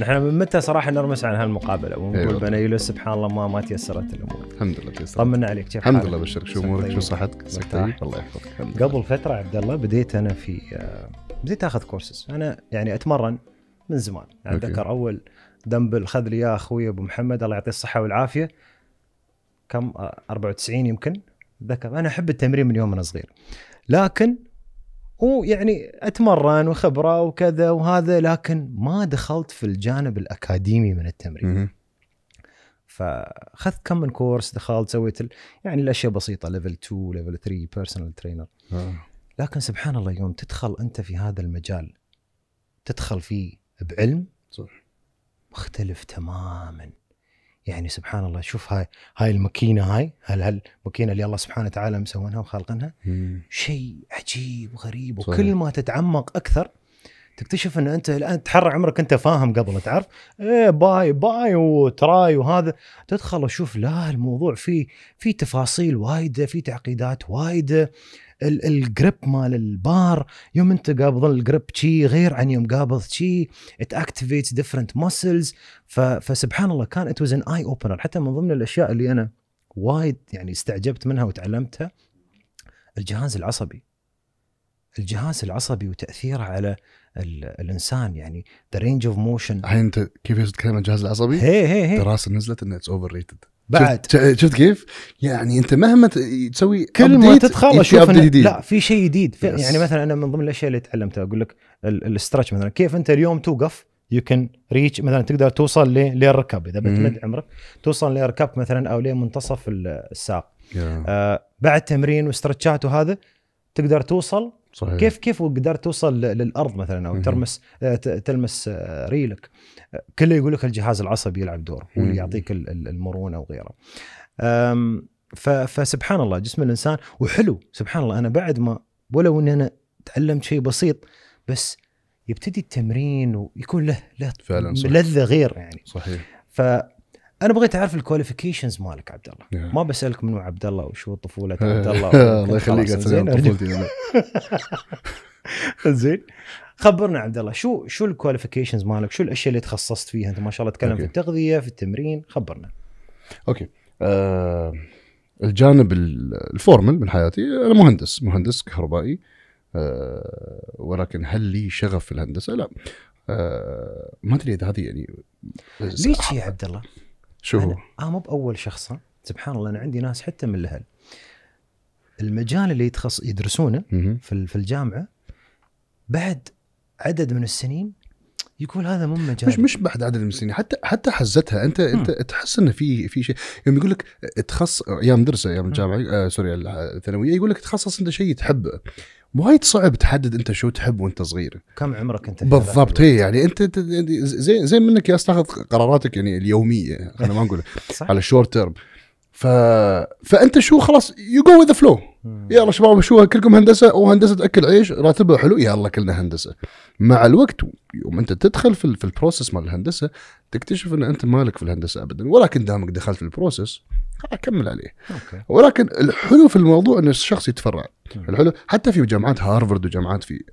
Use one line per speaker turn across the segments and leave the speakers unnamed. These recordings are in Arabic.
نحن من متى صراحه نرمس عن هالمقابله ونقول أيوة. بنيلس سبحان الله ما ما تيسرت الامور الحمد لله تيسرت طمنا عليك كيف الحمد لله بشرك شو امورك طيب. شو صحتك مرتاح الله يحفظك قبل فتره عبد الله بديت انا في آه، بديت اخذ كورسز انا يعني اتمرن من زمان يعني اتذكر اول دمبل خذ لي اياه اخوي ابو محمد الله يعطيه الصحه والعافيه كم 94 آه، يمكن ذكر انا احب التمرين من يوم انا صغير لكن هو يعني اتمرن وخبره وكذا وهذا لكن ما دخلت في الجانب الاكاديمي من التمرين. فاخذت كم من كورس دخلت سويت يعني الاشياء بسيطه ليفل 2 ليفل 3 بيرسونال ترينر. لكن سبحان الله يوم تدخل انت في هذا المجال تدخل فيه بعلم صح مختلف تماما يعني سبحان الله شوف هاي هاي الماكينه هاي هل هل الماكينه اللي الله سبحانه وتعالى مسوينها وخالقنها شيء عجيب وغريب وكل ما تتعمق اكثر تكتشف ان انت الان تحرى عمرك انت فاهم قبل تعرف ايه باي باي وتراي وهذا تدخل وشوف لا الموضوع فيه في تفاصيل وايده في تعقيدات وايده الجريب مال البار يوم انت قابض الجريب شي غير عن يوم قابض شي ات اكتيفيتس ديفرنت ماسلز فسبحان الله كان ات واز ان اي اوبنر حتى من ضمن الاشياء اللي انا وايد يعني استعجبت منها وتعلمتها الجهاز العصبي الجهاز العصبي وتاثيره على الانسان
يعني ذا رينج اوف موشن الحين انت كيف تتكلم عن الجهاز العصبي؟ هي هي هي دراسه نزلت انه اتس اوفر ريتد بعد شفت كيف؟ يعني انت مهما تسوي كل ما تدخل اشوف لا
في شيء جديد يعني مثلا انا من ضمن الاشياء اللي تعلمتها اقول لك الاسترتش مثلا كيف انت اليوم توقف يو كان ريتش مثلا تقدر توصل للركب اذا بتمد عمرك توصل لركبك مثلا او لمنتصف الساق yeah. آه بعد تمرين واسترتشات وهذا تقدر توصل صحيح. كيف كيف قدرت توصل للارض مثلا او ترمس آه، تلمس آه، ريلك كله يقول لك الجهاز العصبي يلعب دور هو اللي يعطيك المرونه وغيره فسبحان الله جسم الانسان وحلو سبحان الله انا بعد ما ولو اني انا تعلمت شيء بسيط بس يبتدي التمرين ويكون له له فعلا صحيح. لذه غير يعني صحيح انا بغيت اعرف الكواليفيكيشنز مالك عبد الله ما بسالك منو عبد الله وشو طفوله عبد الله الله يخليك طفولتي زين خبرنا عبد الله شو شو الكواليفيكيشنز مالك شو الاشياء اللي تخصصت فيها انت ما شاء الله تتكلم okay. في التغذيه في التمرين خبرنا
اوكي okay. آه، الجانب الفورمال من حياتي انا مهندس مهندس كهربائي آه، ولكن هل لي شغف في الهندسه لا آه، ما ادري اذا هذه يعني ليش يا عبد الله شو هو؟
انا مو باول شخص سبحان الله انا عندي ناس حتى من الاهل المجال اللي يتخص يدرسونه في في الجامعه بعد عدد من السنين
يقول هذا مو مجال مش مش بعد عدد من السنين حتى حتى حزتها انت انت تحس انه في في شيء يوم يقول لك تخصص ايام درسه ايام الجامعه آه سوري الثانويه يقول لك تخصص انت شيء تحبه وايد صعب تحدد انت شو تحب وانت صغير كم عمرك انت بالضبط هي إيه، يعني انت زي يعني زي منك يا تاخذ قراراتك يعني اليوميه انا ما نقول على الشورت تيرم ف... فانت شو خلاص يو جو وذ فلو يلا شباب شو كلكم هندسه وهندسه تاكل عيش راتبها حلو يلا كلنا هندسه مع الوقت يوم انت تدخل في, في البروسس مال الهندسه تكتشف ان انت مالك في الهندسه ابدا ولكن دامك دخلت في البروسس اكمل عليه أوكي. ولكن الحلو في الموضوع ان الشخص يتفرع الحلو حتى في جامعات هارفرد وجامعات في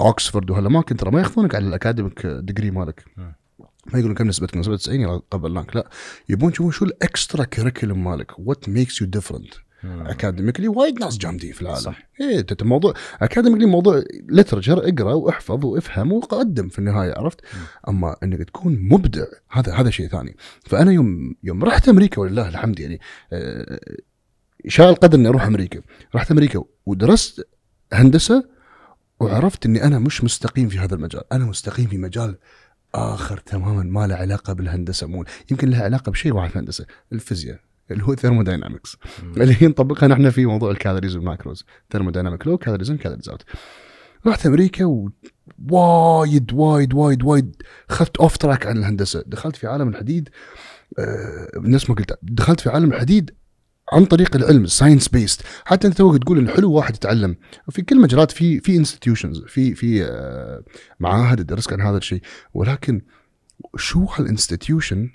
اوكسفورد وهالاماكن ترى ما ياخذونك على الاكاديميك ديجري مالك ما يقولون كم نسبتك نسبة 90 يلا لا يبون يشوفون شو الاكسترا كريكولم مالك وات ميكس يو ديفرنت اكاديميكلي وايد ناس جامدين في العالم صح اي الموضوع اكاديميكلي موضوع لترجر اقرا واحفظ وافهم وقدم في النهايه عرفت م. اما انك تكون مبدع هذا هذا شيء ثاني فانا يوم يوم رحت امريكا ولله الحمد يعني آه، شاء القدر اني اروح امريكا رحت امريكا ودرست هندسه وعرفت اني انا مش مستقيم في هذا المجال انا مستقيم في مجال اخر تماما ما له علاقه بالهندسه مو يمكن لها علاقه بشيء واحد في الهندسه الفيزياء اللي هو ثيرموداينامكس اللي هي نطبقها نحن في موضوع الكالوريز والماكروز ثيرموداينامك لو كالوريز ان كالوريز اوت رحت امريكا ووايد وايد وايد وايد اخذت اوف تراك عن الهندسه دخلت في عالم الحديد آه، نفس ما قلت دخلت في عالم الحديد عن طريق العلم الساينس بيست حتى انت توك تقول الحلو واحد يتعلم في كل مجالات في في انستتيوشنز في في آه، معاهد تدرسك عن هذا الشيء ولكن شو هالانستتيوشن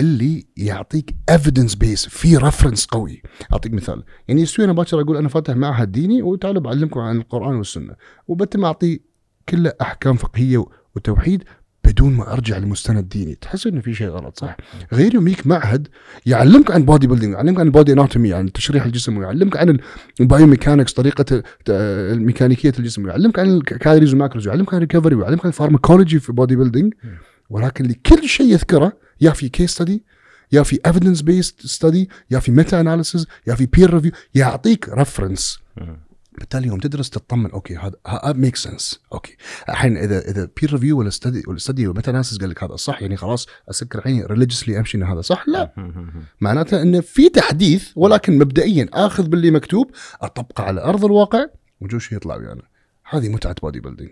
اللي يعطيك ايفيدنس بيس في رفرنس قوي اعطيك مثال يعني يسوي انا باكر اقول انا فاتح معهد ديني وتعالوا بعلمكم عن القران والسنه وبتم اعطي كله احكام فقهيه وتوحيد بدون ما ارجع لمستند ديني تحس انه في شيء غلط صح غير يجيك معهد يعلمك عن بودي بيلدينج يعلمك عن بودي اناتومي عن تشريح الجسم ويعلمك عن البايوميكانكس طريقه الميكانيكيه الجسم ويعلمك عن الكالوريز والماكروز ويعلمك عن الريكفري ويعلمك عن الفارماكولوجي في بودي بيلدينج ولكن لكل شيء يذكره يا في كيس ستدي يا في ايفيدنس بيست ستدي يا في ميتا اناليسيز يا في بير ريفيو يعطيك ريفرنس بالتالي يوم تدرس تطمن اوكي هذا ميك سنس اوكي الحين اذا اذا بير ريفيو ولا ستدي ولا ستدي متى ناس قال لك هذا صح يعني خلاص اسكر عيني ريليجسلي امشي ان هذا صح لا معناته انه في تحديث ولكن مبدئيا اخذ باللي مكتوب اطبقه على ارض الواقع وجوش يطلع ويانا يعني. هذه متعه بودي بيلدينج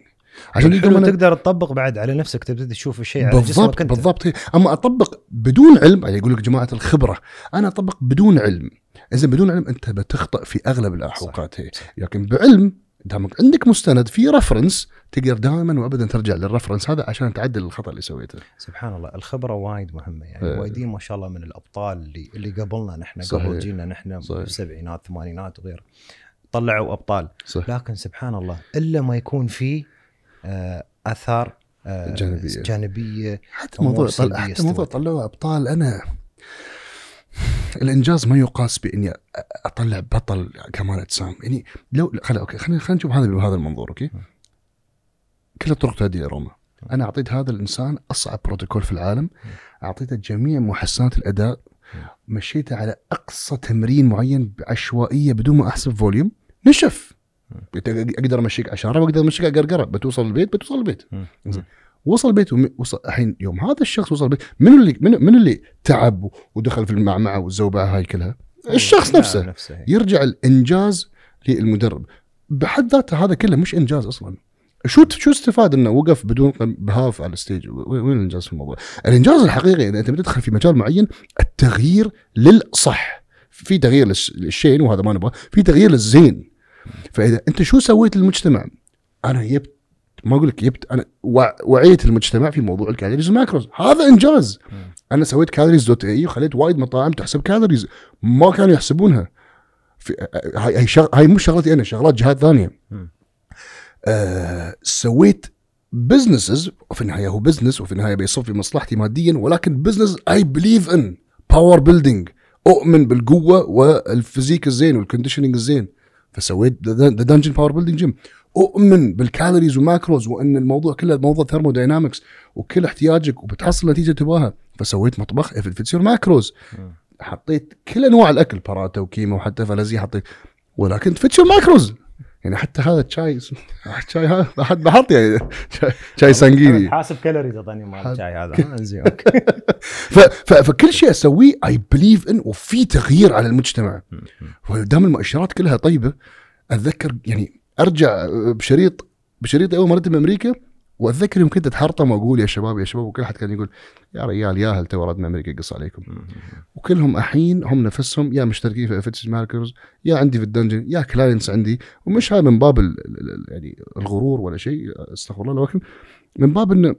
عشان أنا... تقدر تطبق بعد على نفسك تبتدي تشوف الشيء على بالضبط كنت. بالضبط اما اطبق بدون علم يعني يقول لك جماعه الخبره انا اطبق بدون علم اذا بدون علم انت بتخطئ في اغلب الاوقات هي لكن بعلم دامك عندك مستند في رفرنس تقدر دائما وابدا ترجع للرفرنس هذا عشان تعدل الخطا اللي سويته. سبحان الله الخبره وايد مهمه يعني ايه. وايدين ما شاء الله من الابطال
اللي اللي قبلنا نحن صحيح. قبل جينا نحن السبعينات ثمانينات وغيره طلعوا ابطال صح. لكن سبحان الله الا ما يكون في آه، اثار
آه، جانبيه جانبيه حتى موضوع طل... حتى موضوع طلعوا ابطال انا الانجاز ما يقاس باني اطلع بطل كمال اجسام يعني لو خلا اوكي خلينا خلينا نشوف هذا بهذا المنظور اوكي كل الطرق تؤدي الى روما انا اعطيت هذا الانسان اصعب بروتوكول في العالم اعطيته جميع محسنات الاداء مشيته على اقصى تمرين معين بعشوائيه بدون ما احسب فوليوم نشف اقدر امشيك عشارة واقدر امشيك قرقره بتوصل البيت بتوصل البيت وصل البيت وصل الحين يوم هذا الشخص وصل البيت من اللي من, من اللي تعب ودخل في المعمعه والزوبعه هاي كلها إيه، الشخص نفسه, نفسه إيه. يرجع الانجاز للمدرب بحد ذاته هذا كله مش انجاز اصلا شو شو استفاد انه وقف بدون بهاف على الستيج وين الانجاز في الموضوع؟ الانجاز الحقيقي اذا انت بتدخل في مجال معين التغيير للصح في تغيير للشين وهذا ما نبغاه في تغيير للزين فاذا انت شو سويت للمجتمع؟ انا جبت ما اقول لك جبت انا وعيت المجتمع في موضوع الكالوريز والماكروز هذا انجاز انا سويت كالوريز دوت اي وخليت وايد مطاعم تحسب كالوريز ما كانوا يحسبونها هاي هاي, شغ... هاي مو شغلتي انا شغلات جهات ثانيه آه سويت بزنسز وفي النهايه هو بزنس وفي النهايه بيصب في مصلحتي ماديا ولكن بزنس اي بليف ان باور بيلدينج اؤمن بالقوه والفيزيك الزين والكونديشننج الزين فسويت ذا دنجن باور بيلدينج جيم اؤمن بالكالوريز وماكروز وان الموضوع كله موضوع ثيرموداينامكس وكل احتياجك وبتحصل النتيجه تبغاها فسويت مطبخ اف يور ماكروز حطيت كل انواع الاكل باراتا وكيما وحتى فلازي حطيت ولكن تفتش ماكروز يعني حتى هذا الشاي الشاي هذا احد بحط يعني شاي سانجيني
حاسب كالوريز اظني مال الشاي هذا آه، زين
اوكي فكل شيء اسويه اي بليف ان وفي تغيير على المجتمع ودام المؤشرات كلها طيبه اتذكر يعني ارجع آه، بشريط بشريط اول ما ردت من امريكا واتذكر يوم كنت اتحرطم واقول يا شباب يا شباب وكل احد كان يقول يا ريال يا هل تو من امريكا يقص عليكم وكلهم الحين هم نفسهم يا مشتركين في افتش ماركرز يا عندي في الدنجن يا كلاينتس عندي ومش هذا من باب يعني الغرور ولا شيء استغفر الله لكن من باب انه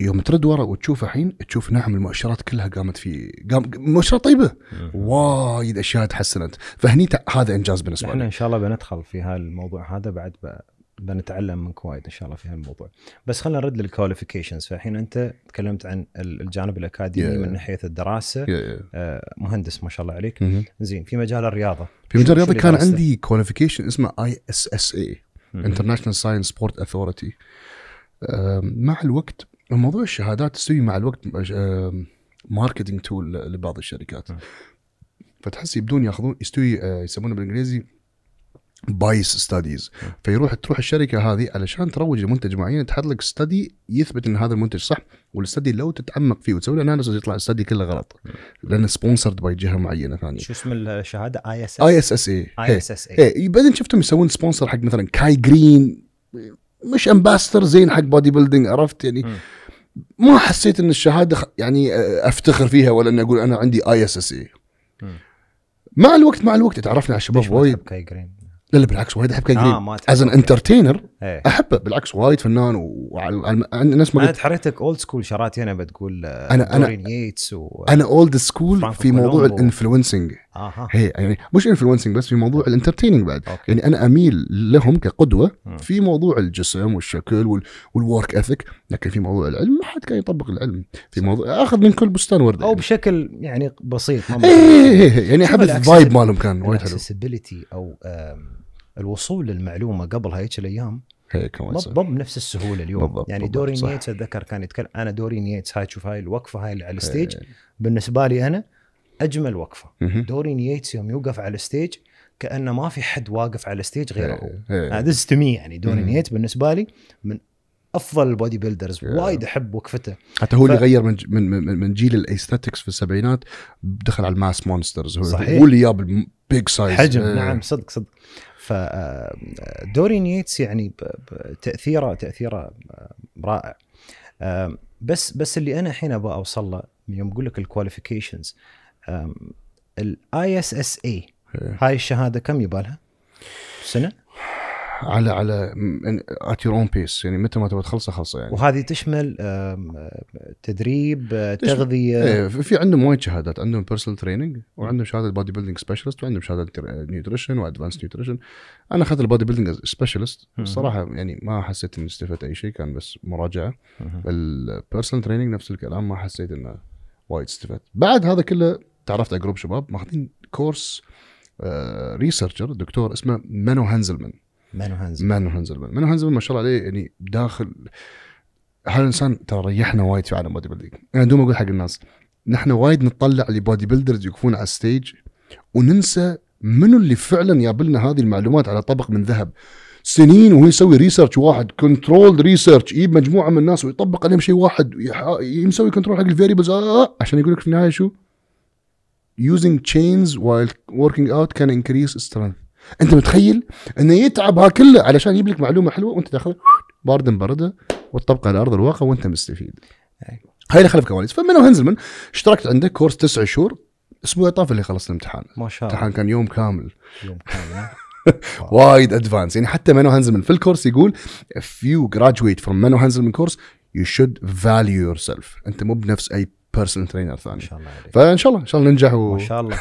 يوم ترد ورا وتشوف الحين تشوف نعم المؤشرات كلها قامت في قام مؤشرات طيبه وايد اشياء تحسنت فهني هذا انجاز بالنسبه لنا احنا ان شاء الله بندخل في هالموضوع هذا بعد بقى بنتعلم منك وايد ان شاء الله في هالموضوع
بس خلينا نرد للكواليفيكيشنز فالحين انت تكلمت عن الجانب الاكاديمي yeah, yeah. من ناحيه الدراسه
yeah, yeah. آه مهندس ما شاء الله عليك mm -hmm. زين في مجال الرياضه في مجال الرياضه كان دراسة. عندي كواليفيكيشن اسمه اي اس اس اي انترناشونال ساينس سبورت اثورتي مع الوقت موضوع الشهادات تسوي مع الوقت ماركتنج تول لبعض الشركات فتحس يبدون ياخذون يستوي آه، يسمونه بالانجليزي بايس ستاديز فيروح تروح الشركه هذه علشان تروج لمنتج معين تحط لك ستدي يثبت ان هذا المنتج صح والستدي لو تتعمق فيه وتسوي له اناليسز يطلع الستدي كله غلط لانه سبونسرد باي جهه معينه ثانيه شو
اسم الشهاده اي اس اس اي اس اس اي
اي بعدين شفتهم يسوون سبونسر حق مثلا كاي جرين مش امباستر زين حق بودي بيلدينج عرفت يعني م. ما حسيت ان الشهاده يعني افتخر فيها ولا اني اقول انا عندي اي اس اس اي مع الوقت مع الوقت تعرفنا على الشباب وايد لا لا بالعكس وايد احب كاي جرين از ان انترتينر احبه بالعكس وايد فنان والناس ما قلت
حريتك اولد سكول شراتي انا بتقول آه، انا انا ييتس و... انا
اولد سكول في موضوع الانفلونسنج اها هي يعني مش انفلونسنج بس في موضوع الانترتيننج بعد أوكي. يعني انا اميل لهم كقدوه م. في موضوع الجسم والشكل وال... والورك اثيك لكن في موضوع العلم ما حد كان يطبق العلم في موضوع اخذ من كل بستان ورده او يعني. بشكل
يعني بسيط ما إيه، إيه، إيه، يعني احب الفايب مالهم كان وايد حلو او الوصول للمعلومه قبل هيك الايام مو بنفس السهوله اليوم بالضبط يعني دوري نيتس اتذكر كان يتكلم انا دوري نيتس هاي شوف هاي الوقفه هاي اللي على الستيج بالنسبه لي انا اجمل وقفه دوري نيتس يوم يوقف على الستيج كانه ما في حد واقف على الستيج غيره هو تو مي يعني دوري نيتس بالنسبه لي من افضل البودي بيلدرز yeah. وايد احب وقفته حتى هو ف... اللي
غير من ج... من من, من جيل الايستاتكس في السبعينات دخل على الماس مونسترز هو, صحيح. هو اللي جاب البيج سايز حجم آه. نعم
صدق صدق فدوري آه، نيتس يعني تاثيره تاثيره آه، رائع آه، بس بس اللي انا الحين ابغى اوصل له يوم اقول لك الكواليفيكيشنز الاي اس اس اي هاي الشهاده كم يبالها؟
سنه؟ على على ات يور اون بيس يعني متى ما تبغى تخلصه خلصه يعني وهذه
تشمل تدريب
آه، تغذيه ايه في عندهم وايد شهادات عندهم بيرسونال تريننج وعندهم شهاده بودي بيلدينج سبيشالست وعندهم شهاده نيوتريشن وادفانس نيوتريشن انا اخذت البودي بيلدينج سبيشالست الصراحه يعني ما حسيت اني استفدت اي شيء كان بس مراجعه البيرسونال تريننج نفس الكلام ما حسيت انه وايد استفدت بعد هذا كله تعرفت على جروب شباب ماخذين كورس ريسيرشر آه، دكتور اسمه مانو هانزلمان مانو هانزل مانو هانزل مانو هانزل ما شاء الله عليه يعني داخل هذا الانسان ترى ريحنا وايد في عالم بودي بيلدينج انا دوم اقول حق الناس نحن وايد نطلع لبودي بيلدرز يقفون على الستيج وننسى منو اللي فعلا جاب لنا هذه المعلومات على طبق من ذهب سنين وهو يسوي ريسيرش واحد كنترول ريسيرش يجيب مجموعه من الناس ويطبق عليهم شيء واحد يسوي كنترول حق الفيريبلز آه،, آه،, آه عشان يقول لك في النهايه شو using chains while working out can increase strength انت متخيل انه يتعب ها كله علشان يجيب لك معلومه حلوه وانت تاخذها بارد مبرده وتطبقها على ارض الواقع وانت مستفيد. هاي اللي خلف كواليس فمن من اشتركت عنده كورس تسع شهور اسبوع طاف اللي خلصت الامتحان ما شاء الله الامتحان كان يوم كامل يوم كامل وايد ادفانس يعني حتى هنزل هانزلمان في الكورس يقول if you graduate from هنزل هانزلمان كورس you should value yourself انت مو بنفس اي بيرسونال ترينر ثاني ان شاء الله عليك فان شاء الله ان شاء الله ننجح و... ما شاء الله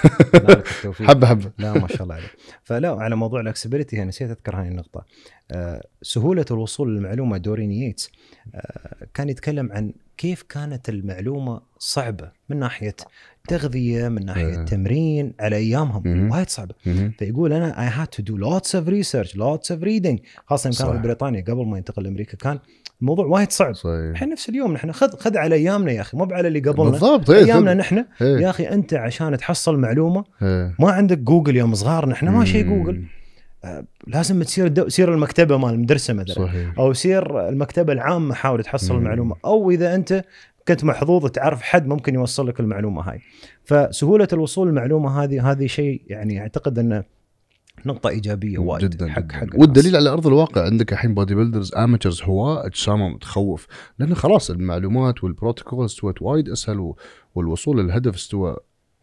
حبه حبه لا ما شاء الله
عليك فلا على موضوع الاكسبيلتي نسيت اذكر هذه النقطه آه سهوله الوصول للمعلومه دورين ييتس آه كان يتكلم عن كيف كانت المعلومه صعبه من ناحيه تغذيه من ناحيه آه. تمرين على ايامهم وايد صعبه فيقول انا اي هاد تو دو لوتس اوف ريسيرش لوتس اوف ريدنج خاصه كان في بريطانيا قبل ما ينتقل لامريكا كان الموضوع وايد صعب احنا نفس اليوم نحن خذ خذ على ايامنا يا اخي مو على اللي قبلنا بالضبط إيه، ايامنا نحن إيه. يا اخي انت عشان تحصل معلومه إيه. ما عندك جوجل يوم صغار نحن ما شيء جوجل آه، لازم تصير دو... سير المكتبه مال المدرسه مثلا صحيح. او سير المكتبه العامه حاول تحصل مم. المعلومه او اذا انت كنت محظوظ تعرف حد ممكن يوصل لك المعلومه هاي فسهوله الوصول للمعلومه هذه هذه شيء يعني اعتقد انه
نقطة إيجابية وايد جدا حق جداً. حق والدليل على أرض الواقع عندك الحين بودي بيلدرز أماتشرز هواة أجسامهم تخوف لأن خلاص المعلومات والبروتوكول استوت وايد أسهل والوصول للهدف استوى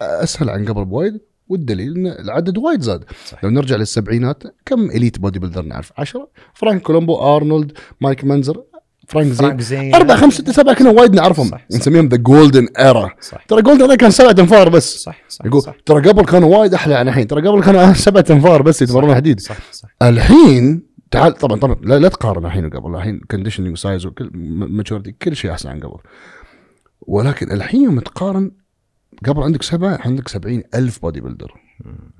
أسهل عن قبل بوايد والدليل ان العدد وايد زاد صحيح. لو نرجع للسبعينات كم اليت بودي بيلدر نعرف 10 فرانك كولومبو ارنولد مايك منزر فرانك زين, فرانك زين اربع خمس ست سبع كنا وايد نعرفهم نسميهم ذا جولدن ايرا ترى جولدن ايرا كان سبعه انفار بس صح صح يقول ترى قبل كانوا وايد احلى عن الحين ترى قبل كانوا سبعه انفار بس يتمرنون حديد صح صح الحين تعال طبعا طبعا لا, لا تقارن الحين وقبل الحين كونديشننج وسايز وكل ماتشورتي كل شيء احسن عن قبل ولكن الحين يوم تقارن قبل عندك سبعه عندك سبعين ألف بودي بيلدر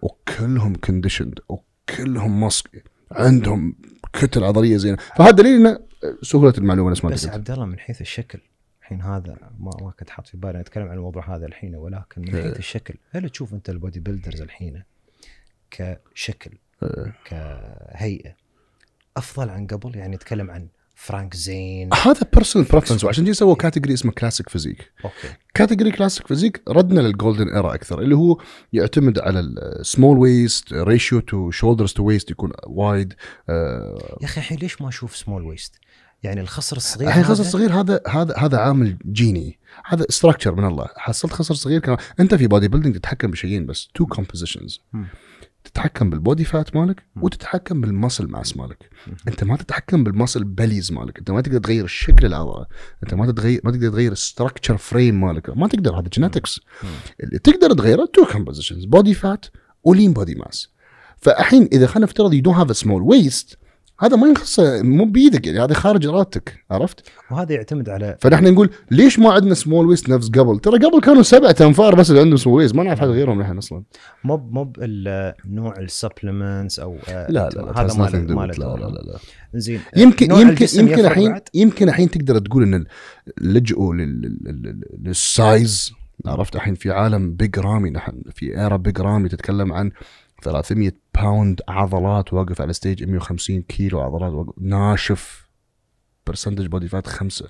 وكلهم كونديشند وكلهم ماسك عندهم كتل عضليه زينه فهذا دليل انه سهوله المعلومه بس
عبد الله من حيث الشكل الحين هذا ما ما كنت حاط في بالي اتكلم عن الموضوع هذا الحين ولكن من إيه. حيث الشكل هل تشوف انت البودي بيلدرز الحين كشكل إيه. كهيئه افضل عن قبل يعني نتكلم عن فرانك زين
هذا بيرسونال بريفرنس وعشان كذا سووا كاتيجوري اسمه كلاسيك فيزيك اوكي كاتيجوري كلاسيك فيزيك ردنا للجولدن ايرا اكثر اللي هو يعتمد على السمول ويست ريشيو تو شولدرز تو ويست يكون وايد آه، يا اخي الحين ليش ما اشوف سمول ويست؟ يعني الخصر الصغير الحين الخصر الصغير هذا هذا هذا عامل جيني هذا استراكشر من الله حصلت خصر صغير كمان انت في بودي بيلدينج تتحكم بشيئين بس تو كومبوزيشنز تتحكم بالبودي فات مالك وتتحكم بالمسل ماس مالك انت ما تتحكم بالمسل بليز مالك انت ما تقدر تغير الشكل الاعضاء انت ما تتغير ما تقدر تغير الستركتشر فريم مالك ما تقدر هذا جينيتكس اللي تقدر تغيره تو كومبوزيشنز بودي فات ولين بودي ماس فالحين اذا خلينا نفترض يو دونت هاف ا سمول ويست هذا ما يخص مو بايدك يعني هذا خارج ارادتك عرفت؟
وهذا يعتمد على فنحن
نقول ليش ما عندنا سمول ويست نفس قبل؟ ترى قبل كانوا سبعة انفار بس اللي عندهم سمول ويست ما نعرف حد غيرهم نحن اصلا
مو مو نوع السبلمنتس او آه، لا لا, لا هذا ما لا لا لا لا زين آه، يمكن يمكن يمكن الحين يمكن الحين
تقدر تقول ان لجؤوا للسايز عرفت الحين في عالم بيج رامي نحن في ايرا بيج رامي تتكلم عن 300 باوند عضلات واقف على ستيج 150 كيلو عضلات واقف ناشف برسنتج بودي فات خمسه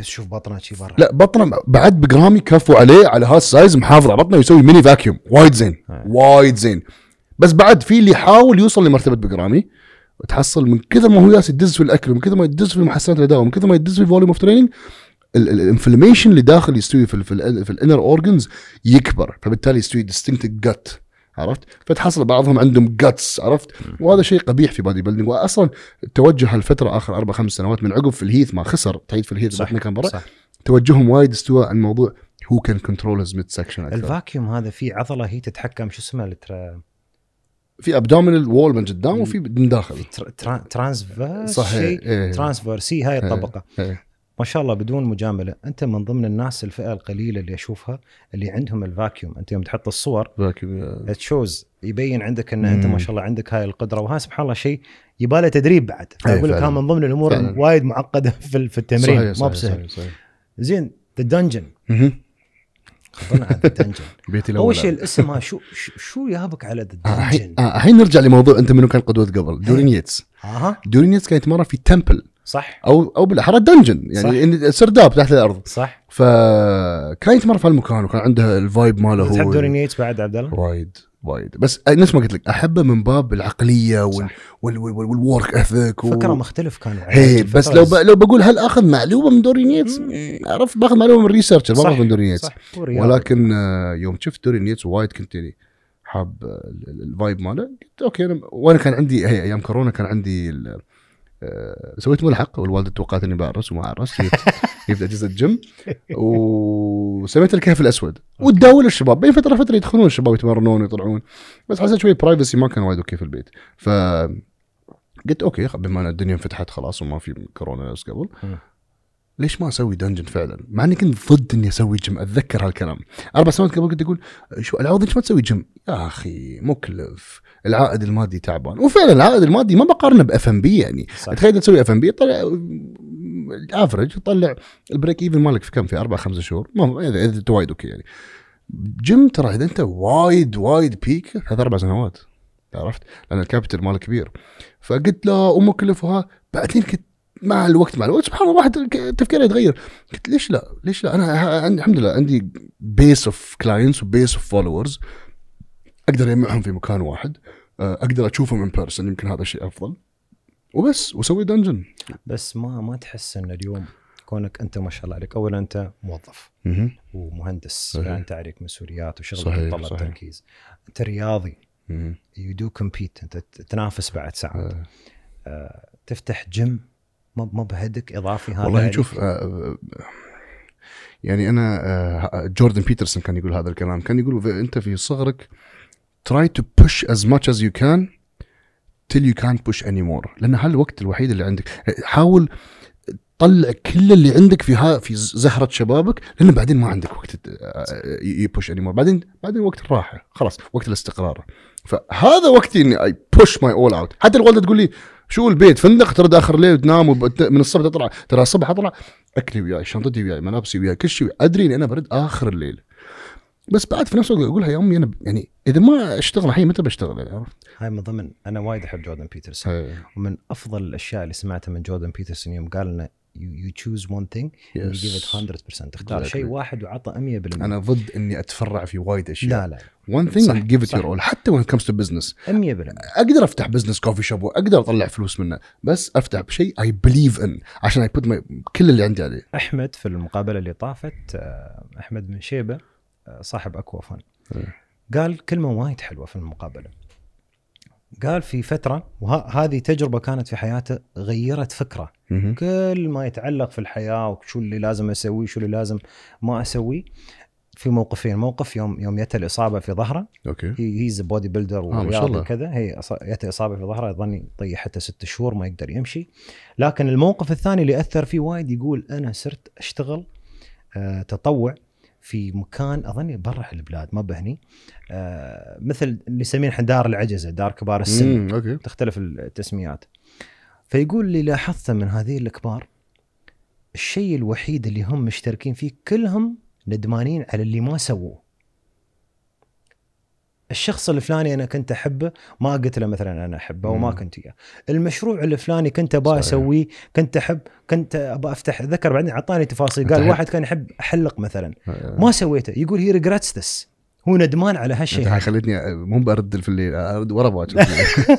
شوف بطنه شي برا لا بطنه بعد بجرام كفو عليه على هالسايز محافظ على بطنه ويسوي ميني فاكيوم وايد زين آه. وايد زين بس بعد في اللي يحاول يوصل لمرتبه بجرامي تحصل من كثر ما هو ياس يدز في الاكل ومن كثر ما يدز في محسنات الاداء ومن كثر ما يدز في فوليوم اوف تريننج الانفلميشن اللي داخل يستوي في في, الانر اورجنز يكبر فبالتالي يستوي ديستنكت جت عرفت فتحصل بعضهم عندهم جاتس عرفت وهذا شيء قبيح في بادي بيلدينج واصلا توجه هالفتره اخر اربع خمس سنوات من عقب في الهيث ما خسر تعيد في الهيث صح كان برا صح. توجههم وايد استوى عن موضوع هو كان كنترول هز ميد سكشن الفاكيوم
هذا في عضله هي تتحكم شو اسمها
الترا... في ابدومينال وول من قدام وفي من داخل ترانسفيرس صحيح إيه. هي هاي إيه، الطبقه إيه.
ما شاء الله بدون مجامله انت من ضمن الناس الفئه القليله اللي اشوفها اللي عندهم الفاكيوم انت يوم تحط الصور تشوز يبين عندك ان انت ما شاء الله عندك هاي القدره وهذا سبحان الله شيء يباله تدريب بعد إيه، اقول لك من ضمن الامور وايد معقده في, التمرين صحيح ما بسهل زين ذا دنجن
خطرنا على الدنجن اول شيء الاسم ها
شو شو يابك على دنجن؟
آه، آه، الحين نرجع لموضوع انت منو كان قدوه قبل دورين إيه. ييتس دورين ييتس كان يتمرن في تمبل صح او او بالاحرى دنجن يعني سرداب تحت الارض صح فكان يتمر في المكان وكان عنده الفايب ماله هو تحب دوري بعد عبد الله؟ وايد وايد بس نفس ما قلت لك احبه من باب العقليه وال وال وال والورك اثيك و... فكره مختلف كان هي بس لو ب... لو بقول هل اخذ معلومه من دوري نيتس عرفت باخذ معلومه من ريسيرشر ما من دوري نيتس ولكن آه، يوم شفت دوري نيتس وايد كنت يعني حاب الفايب ماله قلت اوكي انا وانا كان عندي هي ايام كورونا كان عندي ال... آه، سويت ملحق والوالده توقعت اني بعرس وما عرس جبت اجهزه جيم وسميت الكهف الاسود وتداول الشباب بين فتره فتره يدخلون الشباب يتمرنون ويطلعون بس حسيت شوي برايفسي ما كان وايد اوكي في البيت ف قلت اوكي بما ان الدنيا انفتحت خلاص وما في كورونا نفس قبل ليش ما اسوي دنجن فعلا؟ مع اني كنت ضد اني اسوي جيم اتذكر هالكلام اربع سنوات قبل كنت اقول شو العوض ليش ما تسوي جيم؟ يا اخي مكلف العائد المادي تعبان وفعلا العائد المادي ما بقارنه باف ام بي يعني صح. تخيل تسوي اف ام بي طلع الافرج طلع البريك ايفن مالك في كم في اربع خمسة شهور ما اذا انت وايد اوكي يعني جيم ترى اذا انت وايد وايد بيك هذا اربع سنوات عرفت لان الكابيتال مالك كبير فقلت لا ومكلف وها بعدين كنت مع الوقت مع الوقت سبحان الله الواحد تفكيره يتغير قلت ليش لا ليش لا انا الحمد لله عندي بيس اوف كلاينتس وبيس اوف فولورز اقدر اجمعهم في مكان واحد آه، اقدر اشوفهم ان بيرسون يمكن هذا الشيء افضل وبس وسوي دنجن بس ما ما تحس ان اليوم
كونك انت ما شاء الله عليك اولا انت موظف م-م. ومهندس انت عليك مسؤوليات وشغلك يتطلب تركيز انت رياضي يو دو كومبيت انت تنافس بعد ساعات آه. آه، تفتح جيم ما بهدك اضافي هذا والله شوف
آه، يعني انا جوردن بيترسون كان يقول هذا الكلام كان يقول انت في صغرك try to push as much as you can till you can't push anymore لان هذا الوقت الوحيد اللي عندك حاول طلع كل اللي عندك في ها في زهره شبابك لان بعدين ما عندك وقت يبوش مور بعدين بعدين وقت الراحه خلاص وقت الاستقرار فهذا وقتي اني اي بوش ماي اول اوت حتى الوالده تقول لي شو البيت فندق ترد اخر الليل تنام من الصبح تطلع ترى الصبح اطلع اكلي وياي شنطتي وياي ملابسي وياي كل شيء ادري اني انا برد اخر الليل بس بعد في نفس الوقت اقولها يا امي انا يعني اذا ما اشتغل الحين متى بشتغل يعني؟ عرفت؟ هاي من ضمن انا وايد
احب جوردن بيترسون هي. ومن افضل الاشياء اللي سمعتها من جوردن بيترسون يوم قال لنا يو
تشوز ون ثينج يو جيف ات 100% تختار شيء واحد وعطى 100% انا ضد اني اتفرع في وايد اشياء لا لا وان ثينج جيف ات يور اول حتى وين كمز تو بزنس 100% اقدر افتح بزنس كوفي شوب واقدر اطلع فلوس منه بس افتح بشيء اي بليف ان عشان اي بوت كل اللي عندي عليه احمد في المقابله اللي طافت آه، احمد من شيبه صاحب
اكوافون إيه. قال كلمه وايد حلوه في المقابله قال في فتره وهذه تجربه كانت في حياته غيرت فكره مم. كل ما يتعلق في الحياه وشو اللي لازم اسويه شو اللي لازم ما اسويه في موقفين موقف يوم يوم جت الاصابه في ظهره اوكي هيز بودي بيلدر وكذا آه هي جت اصابه في ظهره يظني طيح حتى ست شهور ما يقدر يمشي لكن الموقف الثاني اللي اثر فيه وايد يقول انا صرت اشتغل آه، تطوع في مكان اظن برا البلاد ما بهني آه مثل اللي يسمينه دار العجزه دار كبار السن أوكي. تختلف التسميات فيقول لي لاحظت من هذه الكبار الشيء الوحيد اللي هم مشتركين فيه كلهم ندمانين على اللي ما سووه الشخص الفلاني انا كنت احبه ما قلت له مثلا انا احبه وما كنت اياه المشروع الفلاني كنت ابغى اسويه كنت احب كنت ابغى افتح ذكر بعدين اعطاني تفاصيل قال واحد كان يحب احلق مثلا آه. ما سويته يقول هي ريجريتس ذس هو ندمان على هالشيء خلتني آه، مو برد في الليل ارد ورا باكر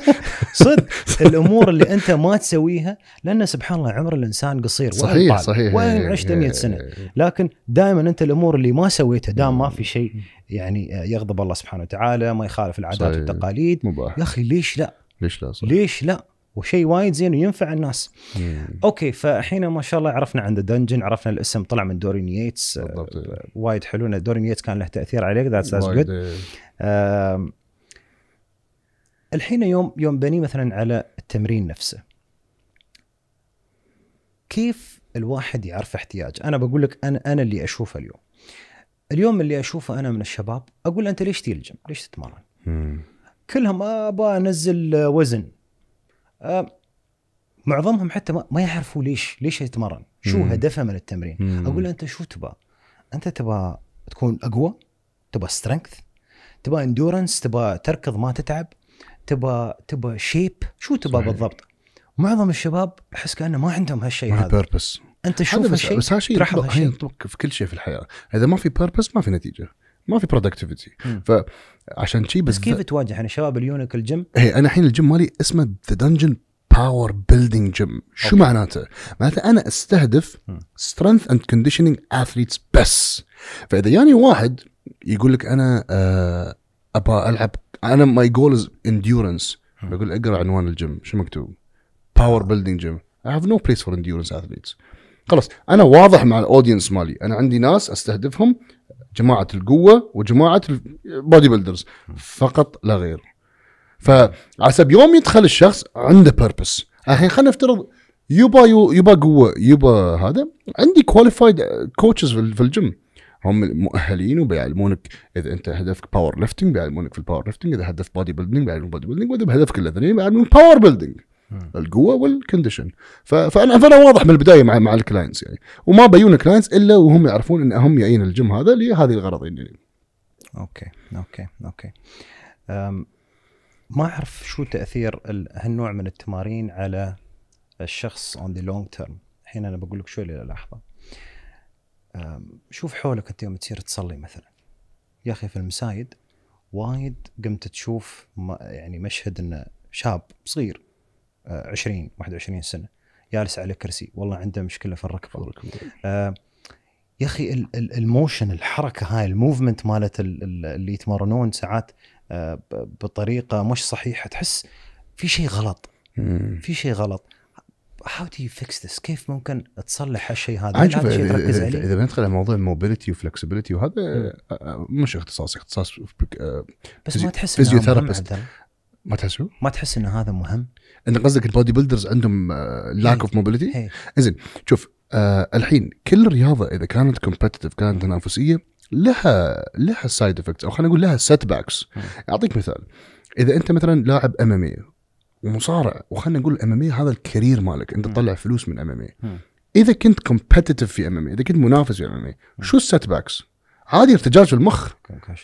صدق الامور اللي انت ما تسويها لان سبحان الله عمر الانسان قصير صحيح صحيح وين عشت 100 آه. سنه لكن دائما انت الامور اللي ما سويتها دام ما في شيء يعني يغضب الله سبحانه وتعالى ما يخالف العادات والتقاليد مباح. يا اخي ليش لا؟ ليش لا صح. ليش لا؟ وشيء وايد زين وينفع الناس. مم. اوكي فالحين ما شاء الله عرفنا عن دنجن عرفنا الاسم طلع من دورين ييتس وايد حلو ان دورين ييتس كان له تاثير عليك ذاتس از جود. الحين يوم يوم بني مثلا على التمرين نفسه. كيف الواحد يعرف احتياج؟ انا بقول لك انا انا اللي اشوفه اليوم. اليوم اللي اشوفه انا من الشباب اقول انت ليش تيجي الجيم؟ ليش تتمرن؟ كلهم ابى انزل آه، وزن آه، معظمهم حتى ما يعرفوا ليش ليش يتمرن؟ شو مم. هدفه من التمرين؟ مم. اقول انت شو تبى؟ انت تبى تكون اقوى؟ تبى سترينث؟ تبى اندورنس؟ تبى تركض ما تتعب؟ تبى تبى شيب؟
شو تبى بالضبط؟ معظم الشباب احس كانه ما عندهم هالشيء هذا بيربس انت تشوف هالشيء بس هالشيء ينطبق في كل شيء في الحياه اذا ما في بيربس ما في نتيجه ما في برودكتيفيتي فعشان شيء بس كيف تواجه يعني شباب اليونك الجيم؟ اي انا الحين الجيم مالي اسمه ذا دنجن باور بيلدينج جيم شو معناته؟ معناته انا استهدف سترينث اند كونديشننج اثليتس بس فاذا يعني واحد يقول لك انا آه، ابى العب انا ماي جول از انديورنس بقول اقرا عنوان الجيم شو مكتوب؟ باور بيلدينج جيم I have no place for endurance athletes. خلاص انا واضح مع الاودينس مالي انا عندي ناس استهدفهم جماعه القوه وجماعه البودي بيلدرز فقط لا غير فعسب يوم يدخل الشخص عنده بيربس الحين خلينا نفترض يبا يبا قوه يبا هذا عندي كواليفايد كوتشز في الجيم هم مؤهلين وبيعلمونك اذا انت هدفك باور ليفتنج بيعلمونك في الباور ليفتنج اذا هدف بودي بيلدنج بيعلمونك بودي بيلدنج واذا هدفك الاثنين بيعلمونك باور بيلدنج القوه والكونديشن فانا فانا واضح من البدايه مع مع الكلاينتس يعني وما بيون الكلاينتس الا وهم يعرفون ان هم جايين الجيم هذا لهذه الغرض يعني اوكي اوكي اوكي ما اعرف شو تاثير
هالنوع من التمارين على الشخص اون ذا لونج تيرم الحين انا بقول لك شوي للحظه شوف حولك انت يوم تصير تصلي مثلا يا اخي في المسايد وايد قمت تشوف يعني مشهد انه شاب صغير 20 21 سنه جالس على كرسي والله عنده مشكله في الركبه آه يا اخي الموشن الحركه هاي الموفمنت مالت اللي يتمرنون ساعات آه، بطريقه مش صحيحه تحس في شيء غلط في شيء غلط هاو دو فيكس ذس كيف ممكن تصلح هالشيء هذا؟ تركز عليه اذا
بندخل على موضوع الموبيلتي وفلكسبيليتي وهذا آه، مش اختصاصي اختصاص آه، بس ما تحس انه ما تحسوا؟ ما تحس ان هذا مهم؟ انت قصدك البودي بيلدرز عندهم لاك اوف موبيليتي زين شوف آه الحين كل رياضه اذا كانت كومبتتف كانت تنافسيه لها لها سايد افكتس او خلينا نقول لها سيت باكس اعطيك مثال اذا انت مثلا لاعب امامي ومصارع وخلينا نقول الامامي هذا الكارير مالك انت تطلع فلوس من امامي اذا كنت كومبتتف في امامي اذا كنت منافس في امامي شو السيت باكس؟ عادي ارتجاج في المخ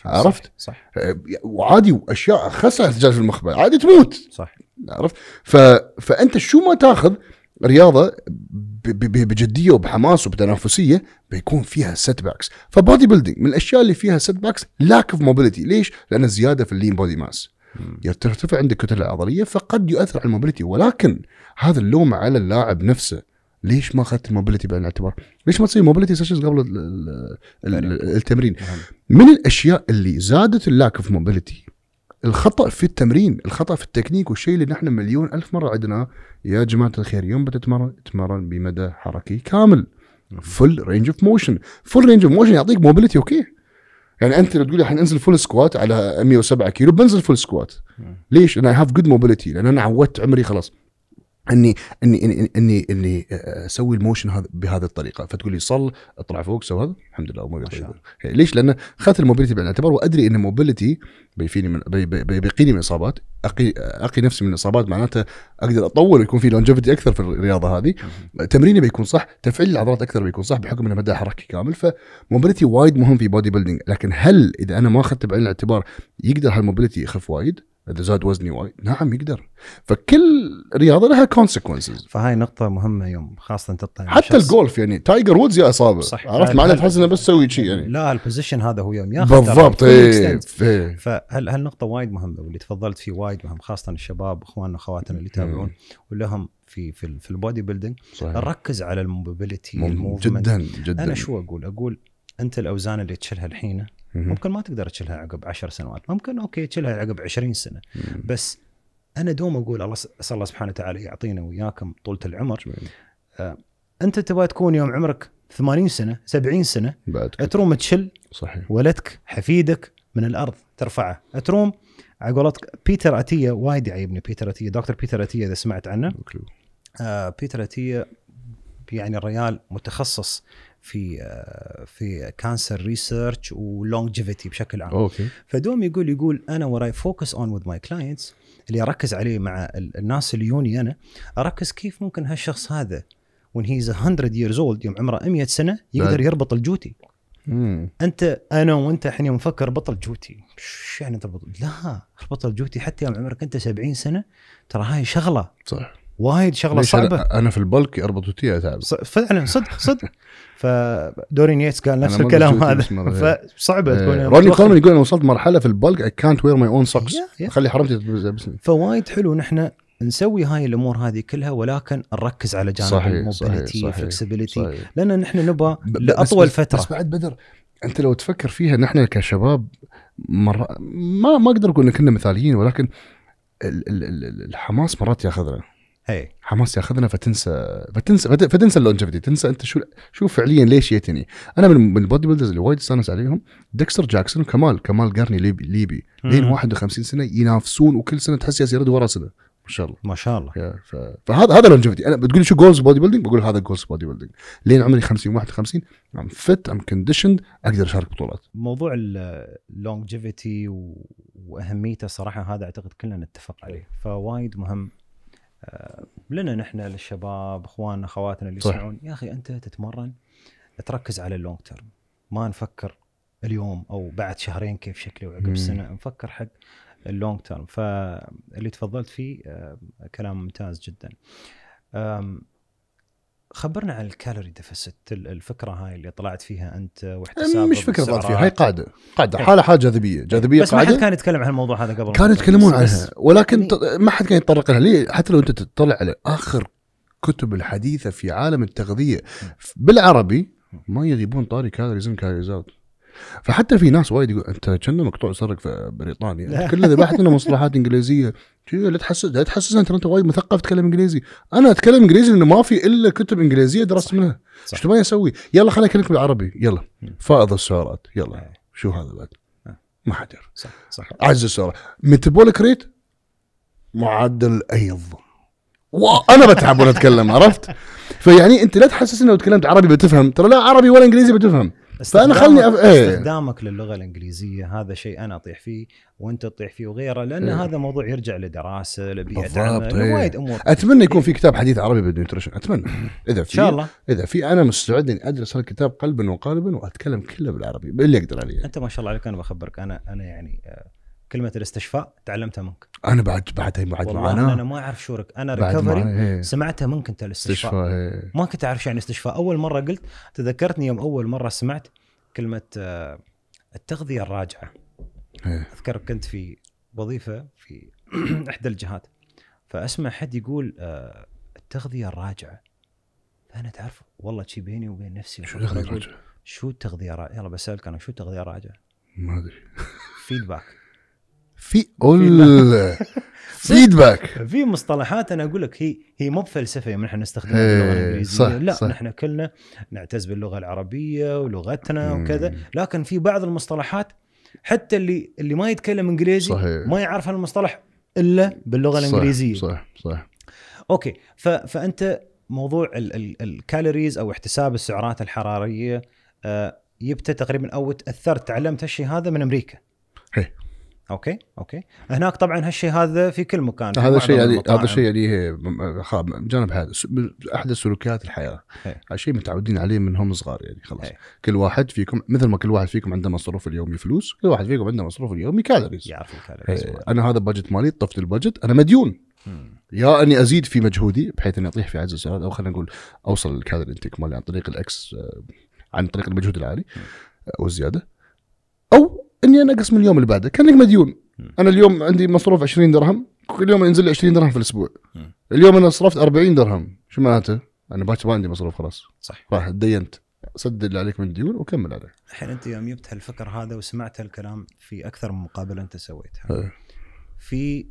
عرفت؟ صح, صح آه، وعادي واشياء خاصه ارتجاج في المخ عادي تموت صح عرفت؟ ف... فانت شو ما تاخذ رياضه بجديه وبحماس وبتنافسيه بيكون فيها سيت باكس فبودي بيلدينج من الاشياء اللي فيها سيت باكس لاك اوف موبيليتي ليش؟ لان زياده في اللين بودي ماس ترتفع عندك الكتله العضليه فقد يؤثر على الموبيليتي ولكن هذا اللوم على اللاعب نفسه ليش ما اخذت الموبيلتي بعين الاعتبار؟ ليش ما تصير موبيلتي سيشنز قبل التمرين؟ نعم. من الاشياء اللي زادت اللاك اوف موبيلتي الخطا في التمرين، الخطا في التكنيك والشيء اللي نحن مليون الف مره عدناه يا جماعه الخير يوم بتتمرن تتمرن بمدى حركي كامل فل رينج اوف موشن، فل رينج اوف موشن يعطيك موبيلتي اوكي يعني انت لو تقول لي انزل فول سكوات على 107 كيلو بنزل فول سكوات نعم. ليش؟ لان اي هاف جود موبيلتي لان انا عودت عمري خلاص اني اني اني اني, إني آه، اسوي الموشن هذا بهذه الطريقه فتقول لي صل اطلع فوق سوي هذا الحمد لله ما ليش؟ لان اخذت الموبيلتي بعين الاعتبار وادري ان الموبيلتي بيفيني من بيقيني من اصابات اقي اقي نفسي من الاصابات معناته اقدر اطول ويكون في لونجفتي اكثر في الرياضه هذه تمريني بيكون صح تفعيل العضلات اكثر بيكون صح بحكم انه مدى حركي كامل فموبيلتي وايد مهم في بودي بيلدينج لكن هل اذا انا ما اخذته بعين الاعتبار يقدر هالموبيلتي يخف وايد؟ اذا زاد وزني وايد نعم يقدر فكل رياضه لها كونسيكونسز فهاي نقطه مهمه يوم خاصه تطلع حتى الجولف يعني تايجر وودز يا اصابه صح عرفت معناه تحس
انه بس سوي شيء يعني لا البوزيشن هذا هو يوم ياخذ بالضبط اي إيه. فهالنقطه وايد مهمه واللي تفضلت فيه وايد مهم خاصه الشباب اخواننا واخواتنا اللي يتابعون ولهم في في في البودي بيلدينج نركز على الموبيلتي جدا جدا انا شو اقول؟ اقول انت الاوزان اللي تشيلها الحين ممكن ما تقدر تشيلها عقب 10 سنوات ممكن اوكي تشيلها عقب 20 سنه بس انا دوم اقول الله اسال الله سبحانه وتعالى يعطينا وياكم طوله العمر آه انت تبغى تكون يوم عمرك 80 سنه 70 سنه تروم تشل صحيح ولدك حفيدك من الارض ترفعه تروم على قولتك بيتر اتيا وايد يعيبني بيتر اتيا دكتور بيتر اتيا اذا سمعت عنه آه بيتر اتيا يعني الريال متخصص في في كانسر ريسيرش ولونجيفيتي بشكل عام أوكي. فدوم يقول يقول انا وراي فوكس اون وذ ماي كلاينتس اللي اركز عليه مع الناس اللي يوني انا اركز كيف ممكن هالشخص هذا when he's 100 years old يوم عمره 100 سنه يقدر نعم. يربط الجوتي مم. انت انا وانت الحين يوم نفكر بطل جوتي ايش يعني تربط لا اربط الجوتي حتى يوم عمرك انت 70 سنه ترى هاي شغله صح
وايد شغله صعبه انا في البلك وتي اتعب فعلا
صدق صدق فدوري نيتس قال نفس الكلام هذا فصعبه إيه. تكون روني كولمان يقول انا
وصلت مرحله في البلك اي كانت وير ماي اون سوكس خلي حرمتي تلبسني فوايد حلو نحن
نسوي هاي الامور هذه كلها ولكن نركز على جانب صحيح الموبيليتي فلكسبيليتي لان نحن نبغى لاطول فتره بس
بعد بدر انت لو تفكر فيها نحن كشباب مرة ما ما اقدر اقول ان كنا مثاليين ولكن الحماس مرات ياخذنا hey. حماس ياخذنا فتنسى فتنسى فتنسى اللونجفتي تنسى انت شو شو فعليا ليش جيتني انا من البودي بيلدرز اللي وايد استانس عليهم ديكستر جاكسون وكمال كمال قرني ليبي ليبي لين 51 سنه ينافسون وكل سنه تحس ياس يرد ورا سنه ما شاء الله ما شاء الله فهذا هذا لونجفتي انا بتقول شو جولز بودي بيلدينج بقول هذا جولز بودي بيلدينج لين عمري 50 51 ام فت ام كونديشند اقدر اشارك بطولات
موضوع اللونجفتي واهميته صراحه هذا اعتقد كلنا نتفق عليه إيه. فوايد مهم آه، لنا نحن للشباب اخواننا اخواتنا اللي يسمعون يا اخي انت تتمرن تركز على اللونج تيرم ما نفكر اليوم او بعد شهرين كيف شكلي وعقب سنه نفكر حق اللونج تيرم فاللي تفضلت فيه آه، كلام ممتاز جدا خبرنا عن الكالوري ديفست الفكره هاي اللي طلعت فيها انت واحتساب مش فكره طلعت فيها هاي قاعده قاعده إيه. حاله حاله جاذبيه إيه. جاذبيه بس قاعده بس ما حد كان يتكلم عن الموضوع هذا قبل كانوا يعني يتكلمون عنها
ولكن يعني... ما حد كان يتطرق لها ليه حتى لو انت تطلع على اخر كتب الحديثه في عالم التغذيه بالعربي ما يجيبون طاري كالوريز ان كالوريز اوت فحتى في ناس وايد يقول انت كنا مقطوع سرق في بريطانيا كل اللي بحثنا مصطلحات انجليزيه لا تحسس لا تحسس انت انت وايد مثقف تتكلم انجليزي انا اتكلم انجليزي لانه ما في الا كتب انجليزيه درست منها ايش تبغى اسوي؟ يلا خليني اكلمك بالعربي يلا فائض السعرات يلا آه. شو هذا بعد؟ آه. ما حد يعرف صح صح عز السعرات ميتابوليك ريت معدل ايض وانا بتعب وانا اتكلم عرفت؟ فيعني انت لا تحسس لو تكلمت عربي بتفهم ترى لا عربي ولا انجليزي بتفهم فانا خلني أف... إيه.
استخدامك للغه الانجليزيه هذا شيء انا اطيح فيه وانت تطيح فيه وغيره لان إيه. هذا موضوع يرجع لدراسه لبيئه عمل إيه. وايد امور
اتمنى يكون في إيه. كتاب حديث عربي بالنيوتريشن اتمنى اذا في ان شاء الله اذا في انا مستعد اني ادرس هالكتاب قلبا وقالبا واتكلم كله بالعربي اللي اقدر عليه انت ما شاء الله عليك انا بخبرك انا
انا يعني آه، كلمه الاستشفاء تعلمتها منك انا بعد بعد هي بعد معانا انا ما اعرف شو انا ريكفري إيه. سمعتها منك انت الاستشفاء إيه. ما كنت اعرف شو يعني استشفاء اول مره قلت تذكرتني يوم اول مره سمعت كلمه آه، التغذيه الراجعه هي. إيه. اذكر كنت في وظيفه في احدى الجهات فاسمع حد يقول آه، التغذيه الراجعه فانا تعرف والله شي بيني وبين نفسي شو التغذيه الراجعه؟ شو التغذيه الراجعه؟ يلا بسالك انا شو التغذيه الراجعه؟ ما ادري فيدباك
في قول فيدباك
في مصطلحات انا اقول لك هي هي مو بفلسفه يوم يعني نحن نستخدمها باللغه إيه، الانجليزيه صح لا صح نحن كلنا نعتز باللغه العربيه ولغتنا مم. وكذا لكن في بعض المصطلحات حتى اللي اللي ما يتكلم انجليزي صحيح. ما يعرف المصطلح الا باللغه الانجليزيه صح صح, صح. اوكي ف فانت موضوع ال ال الكالوريز او احتساب السعرات الحراريه آه تقريبا او تاثرت تعلمت هالشيء هذا من امريكا
هي. اوكي
اوكي هناك طبعا هالشيء هذا في كل مكان هذا الشيء يعني هذا الشيء
يعني جانب هذا احد سلوكيات الحياه إيه. هذا شيء متعودين عليه من هم صغار يعني خلاص هي. إيه. كل واحد فيكم مثل ما كل واحد فيكم عنده مصروف اليومي فلوس كل واحد فيكم عنده مصروف اليومي كالوريز
يعرف إيه،
انا هذا البادجت مالي طفت البادجت انا مديون يا اني ازيد في مجهودي بحيث اني اطيح في عجز السعرات او خلينا نقول اوصل للكالوري انتيك مالي عن طريق الاكس آه، عن طريق المجهود العالي او الزياده اني انا اقسم اليوم اللي بعده كانك مديون انا اليوم عندي مصروف 20 درهم كل يوم ينزل لي 20 درهم في الاسبوع اليوم انا صرفت 40 درهم شو معناته؟ انا باكر ما عندي مصروف خلاص صح راح تدينت سدد اللي عليك من الديون وكمل عليه
الحين انت يوم جبت هالفكر هذا وسمعت هالكلام في اكثر من مقابله انت سويتها إيه. في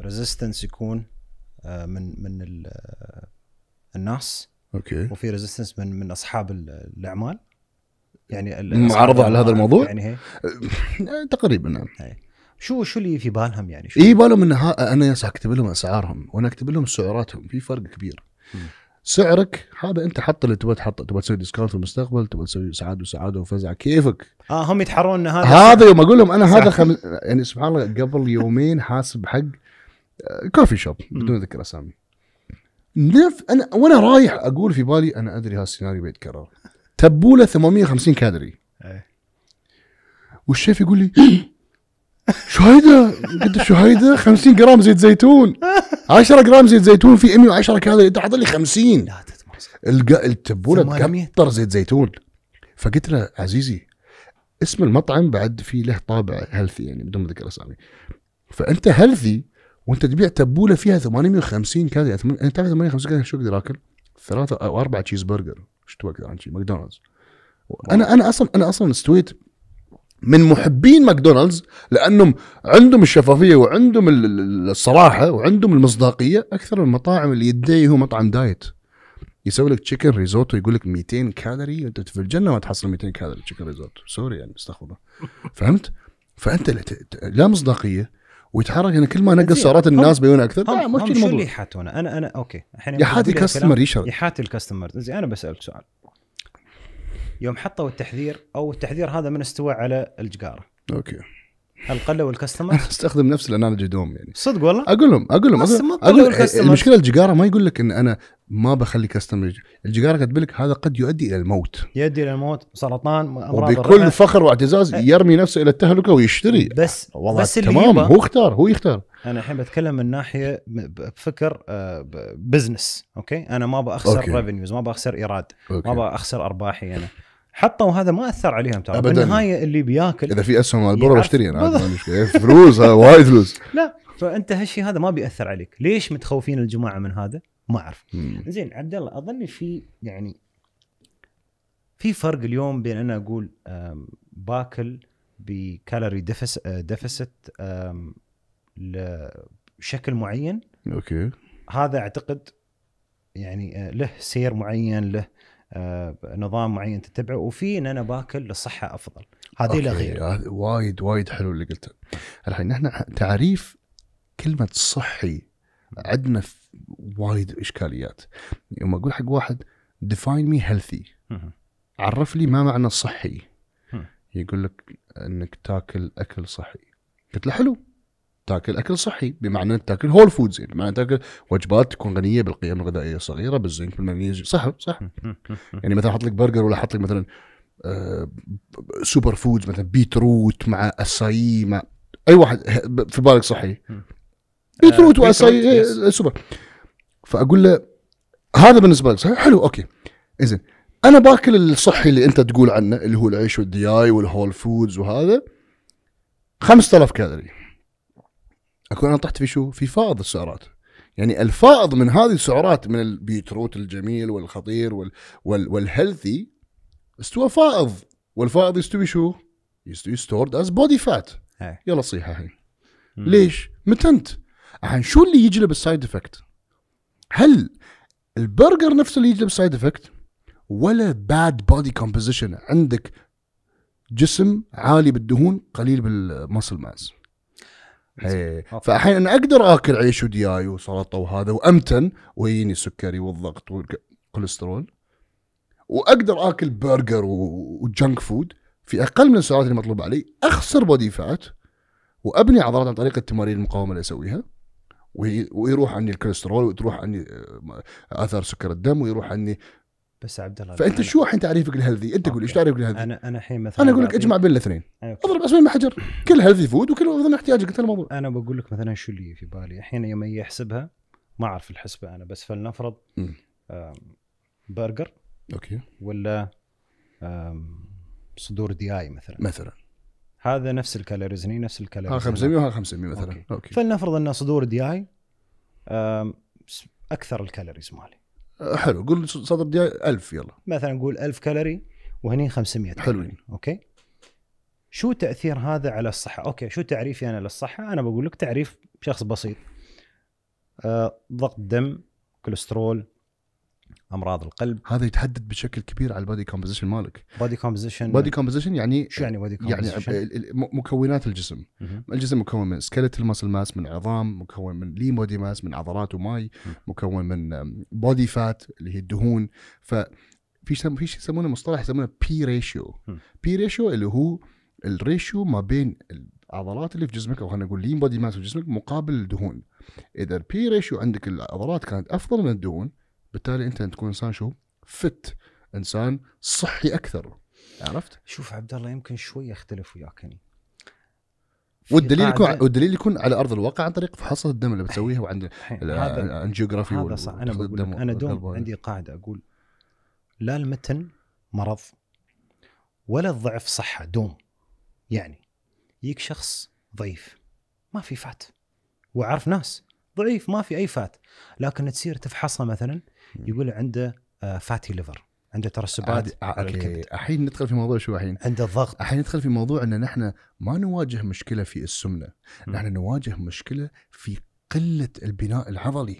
ريزيستنس آه، يكون آه، من من آه، الناس اوكي وفي ريزيستنس من من اصحاب الاعمال يعني معارضه على هذا الموضوع؟ يعني هي؟ تقريبا نعم شو شو اللي في بالهم يعني؟ شو
اي بالهم ان انا يس اكتب لهم اسعارهم وانا اكتب لهم سعراتهم في فرق كبير. سعرك هذا انت حط اللي تبغى تحطه تبغى تسوي ديسكاونت في المستقبل تبغى تسوي سعاده وسعاده وفزع كيفك اه هم يتحرون هذا هذا يوم اقول لهم انا هذا خم... يعني سبحان الله قبل يومين حاسب حق كوفي آه، شوب بدون ذكر اسامي نف انا وانا رايح اقول في بالي انا ادري هالسيناريو بيتكرر تبوله 850 كادري ايه والشيف يقول لي شو هيدا؟ قلت شو هيدا؟ 50 جرام زيت زيتون 10 جرام زيت زيتون في 110 كادري انت حاط لي 50 لا تتمسك التبوله تكتر زيت زيتون فقلت له عزيزي اسم المطعم بعد في له طابع هيلثي يعني بدون ذكر اسامي فانت هيلثي وانت تبيع تبوله فيها 850 كادري انت تعرف 850 كادري شو اقدر اكل؟ ثلاثه او اربعه تشيز برجر ايش توقع عن شيء ماكدونالدز انا انا اصلا انا اصلا استويت من محبين ماكدونالدز لانهم عندهم الشفافيه وعندهم الصراحه وعندهم المصداقيه اكثر من المطاعم اللي يدعي هو مطعم دايت يسوي لك تشيكن ريزوتو يقول لك 200 كالوري انت في الجنه ما تحصل 200 كالوري تشيكن ريزوتو سوري يعني استغفر الله فهمت؟ فانت لا مصداقيه ويتحرك يعني كل ما نقص سعرات الناس بيعون اكثر لا مش شو الموضوع
يحاتونا انا انا اوكي الحين يحاتي الكاستمر يشرب يحاتي الكاستمر زين انا بسالك سؤال يوم حطوا التحذير او التحذير هذا من استوى على الجقاره
اوكي القله والكاستمر استخدم نفس الانالوجي دوم يعني صدق والله اقول لهم اقول لهم اقول إيه، المشكله الجيجاره ما يقول لك ان انا ما بخلي كاستمر الجيجاره كاتب لك هذا قد يؤدي الى الموت
يؤدي الى الموت سرطان امراض وبكل الرحة.
فخر واعتزاز إيه. يرمي نفسه الى التهلكه ويشتري بس والله بس تمام هو اختار هو يختار
انا الحين بتكلم من ناحيه بفكر آه، بزنس اوكي انا ما بخسر ريفينيوز ما بخسر ايراد أوكي. ما بخسر ارباحي انا حطوا وهذا ما اثر عليهم ترى بالنهايه
اللي بياكل اذا في اسهم على برا بشتري انا إيه، فلوس وايد فلوس
لا فانت هالشيء هذا ما بياثر عليك ليش متخوفين الجماعه من هذا ما اعرف زين عبد الله اظن في يعني في فرق اليوم بين انا اقول باكل بكالوري ديفست آه، لشكل معين اوكي هذا اعتقد يعني آه، له سير معين له آه، نظام معين تتبعه وفي ان انا باكل لصحه افضل
هذه غير وايد وايد حلو اللي قلته الحين نحن تعريف كلمه صحي عندنا وايد اشكاليات يوم اقول حق واحد ديفاين مي هيلثي عرف لي ما معنى صحي يقول لك انك تاكل اكل صحي قلت له حلو تاكل اكل صحي بمعنى تاكل هول فودز يعني بمعنى تاكل وجبات تكون غنيه بالقيم الغذائيه الصغيره بالزنك بالمغنيسيوم صح صح يعني مثلا احط لك برجر ولا احط لك مثلا سوبر آه، فودز مثلا بيتروت مع اساي مع اي واحد في بالك صحي بيتروت واساي سوبر فاقول له هذا بالنسبه لك صحيح حلو اوكي زين انا باكل الصحي اللي انت تقول عنه اللي هو العيش والدياي والهول فودز وهذا 5000 كالوري اكون انا طحت في شو؟ في فائض السعرات يعني الفائض من هذه السعرات من البيتروت الجميل والخطير وال وال والهيلثي استوى فائض والفائض يستوي شو؟ يستوي ستورد از بودي فات يلا صيحه هي ليش؟ متنت عن شو اللي يجلب السايد افكت؟ هل البرجر نفسه اللي يجلب سايد افكت ولا باد بودي كومبوزيشن عندك جسم عالي بالدهون قليل بالماسل ماس إيه. فالحين انا اقدر اكل عيش ودياي وسلطه وهذا وامتن ويجيني السكري والضغط والكوليسترول واقدر اكل برجر وجنك فود في اقل من السعرات اللي مطلوب علي اخسر بودي فات وابني عضلات عن طريق التمارين المقاومه اللي اسويها ويروح عني الكوليسترول وتروح عني آه، اثار سكر الدم ويروح عني بس عبد الله فانت شو الحين تعريفك الهيلثي؟ انت قول ايش تعريفك الهيلثي؟ انا انا الحين مثلا انا اقول لك اجمع بين الاثنين اضرب
اسمين مع كل هيلثي فود وكل اظن احتياجك انت الموضوع انا بقول لك مثلا شو اللي في بالي الحين يوم يحسبها ما اعرف الحسبه انا بس فلنفرض برجر اوكي ولا صدور دياي مثلا مثلا هذا نفس الكالوريز هني نفس الكالوريز ها 500 وها 500 مثلا أوكي. أوكي. فلنفرض ان صدور دياي اكثر الكالوريز مالي آه، حلو قول صدر دجاج 1000 يلا مثلا نقول 1000 كالوري وهني 500 حلوين اوكي شو تاثير هذا على الصحه اوكي شو تعريفي انا للصحه انا بقول لك تعريف شخص بسيط آه، ضغط دم كوليسترول امراض القلب هذا يتحدد بشكل
كبير على البادي كومبوزيشن مالك بادي كومبوزيشن بادي كومبوزيشن يعني شو يعني بادي كومبوزيشن؟ يعني مكونات الجسم مم. الجسم مكون من سكلت المسل ماس من عظام مكون من ليمودي ماس من عضلات وماي مم. مكون من بودي فات اللي هي الدهون ف في في شيء يسمونه مصطلح يسمونه بي ريشيو بي ريشيو اللي هو الريشيو ما بين العضلات اللي في جسمك او خلينا نقول لين بودي ماس في جسمك مقابل الدهون اذا البي ريشيو عندك العضلات كانت افضل من الدهون بالتالي انت تكون انسان شو فت انسان صحي اكثر عرفت شوف عبد الله يمكن شوي اختلف وياك هني والدليل يكون والدليل يكون على ارض الواقع عن طريق فحوصات الدم اللي بتسويها وعند الانجيوغرافي هذا صح انا بقول انا دوم عندي قاعده اقول لا
المتن مرض ولا الضعف صحه دوم يعني يجيك شخص ضعيف ما في فات وعرف ناس ضعيف ما في اي فات لكن تصير تفحصه مثلا يقول عنده فاتي آه، ليفر عنده ترسبات على آه، الكبد
الحين ندخل في موضوع شو الحين؟ عنده الضغط الحين ندخل في موضوع ان نحن ما نواجه مشكله في السمنه، مم. نحن نواجه مشكله في قله البناء العضلي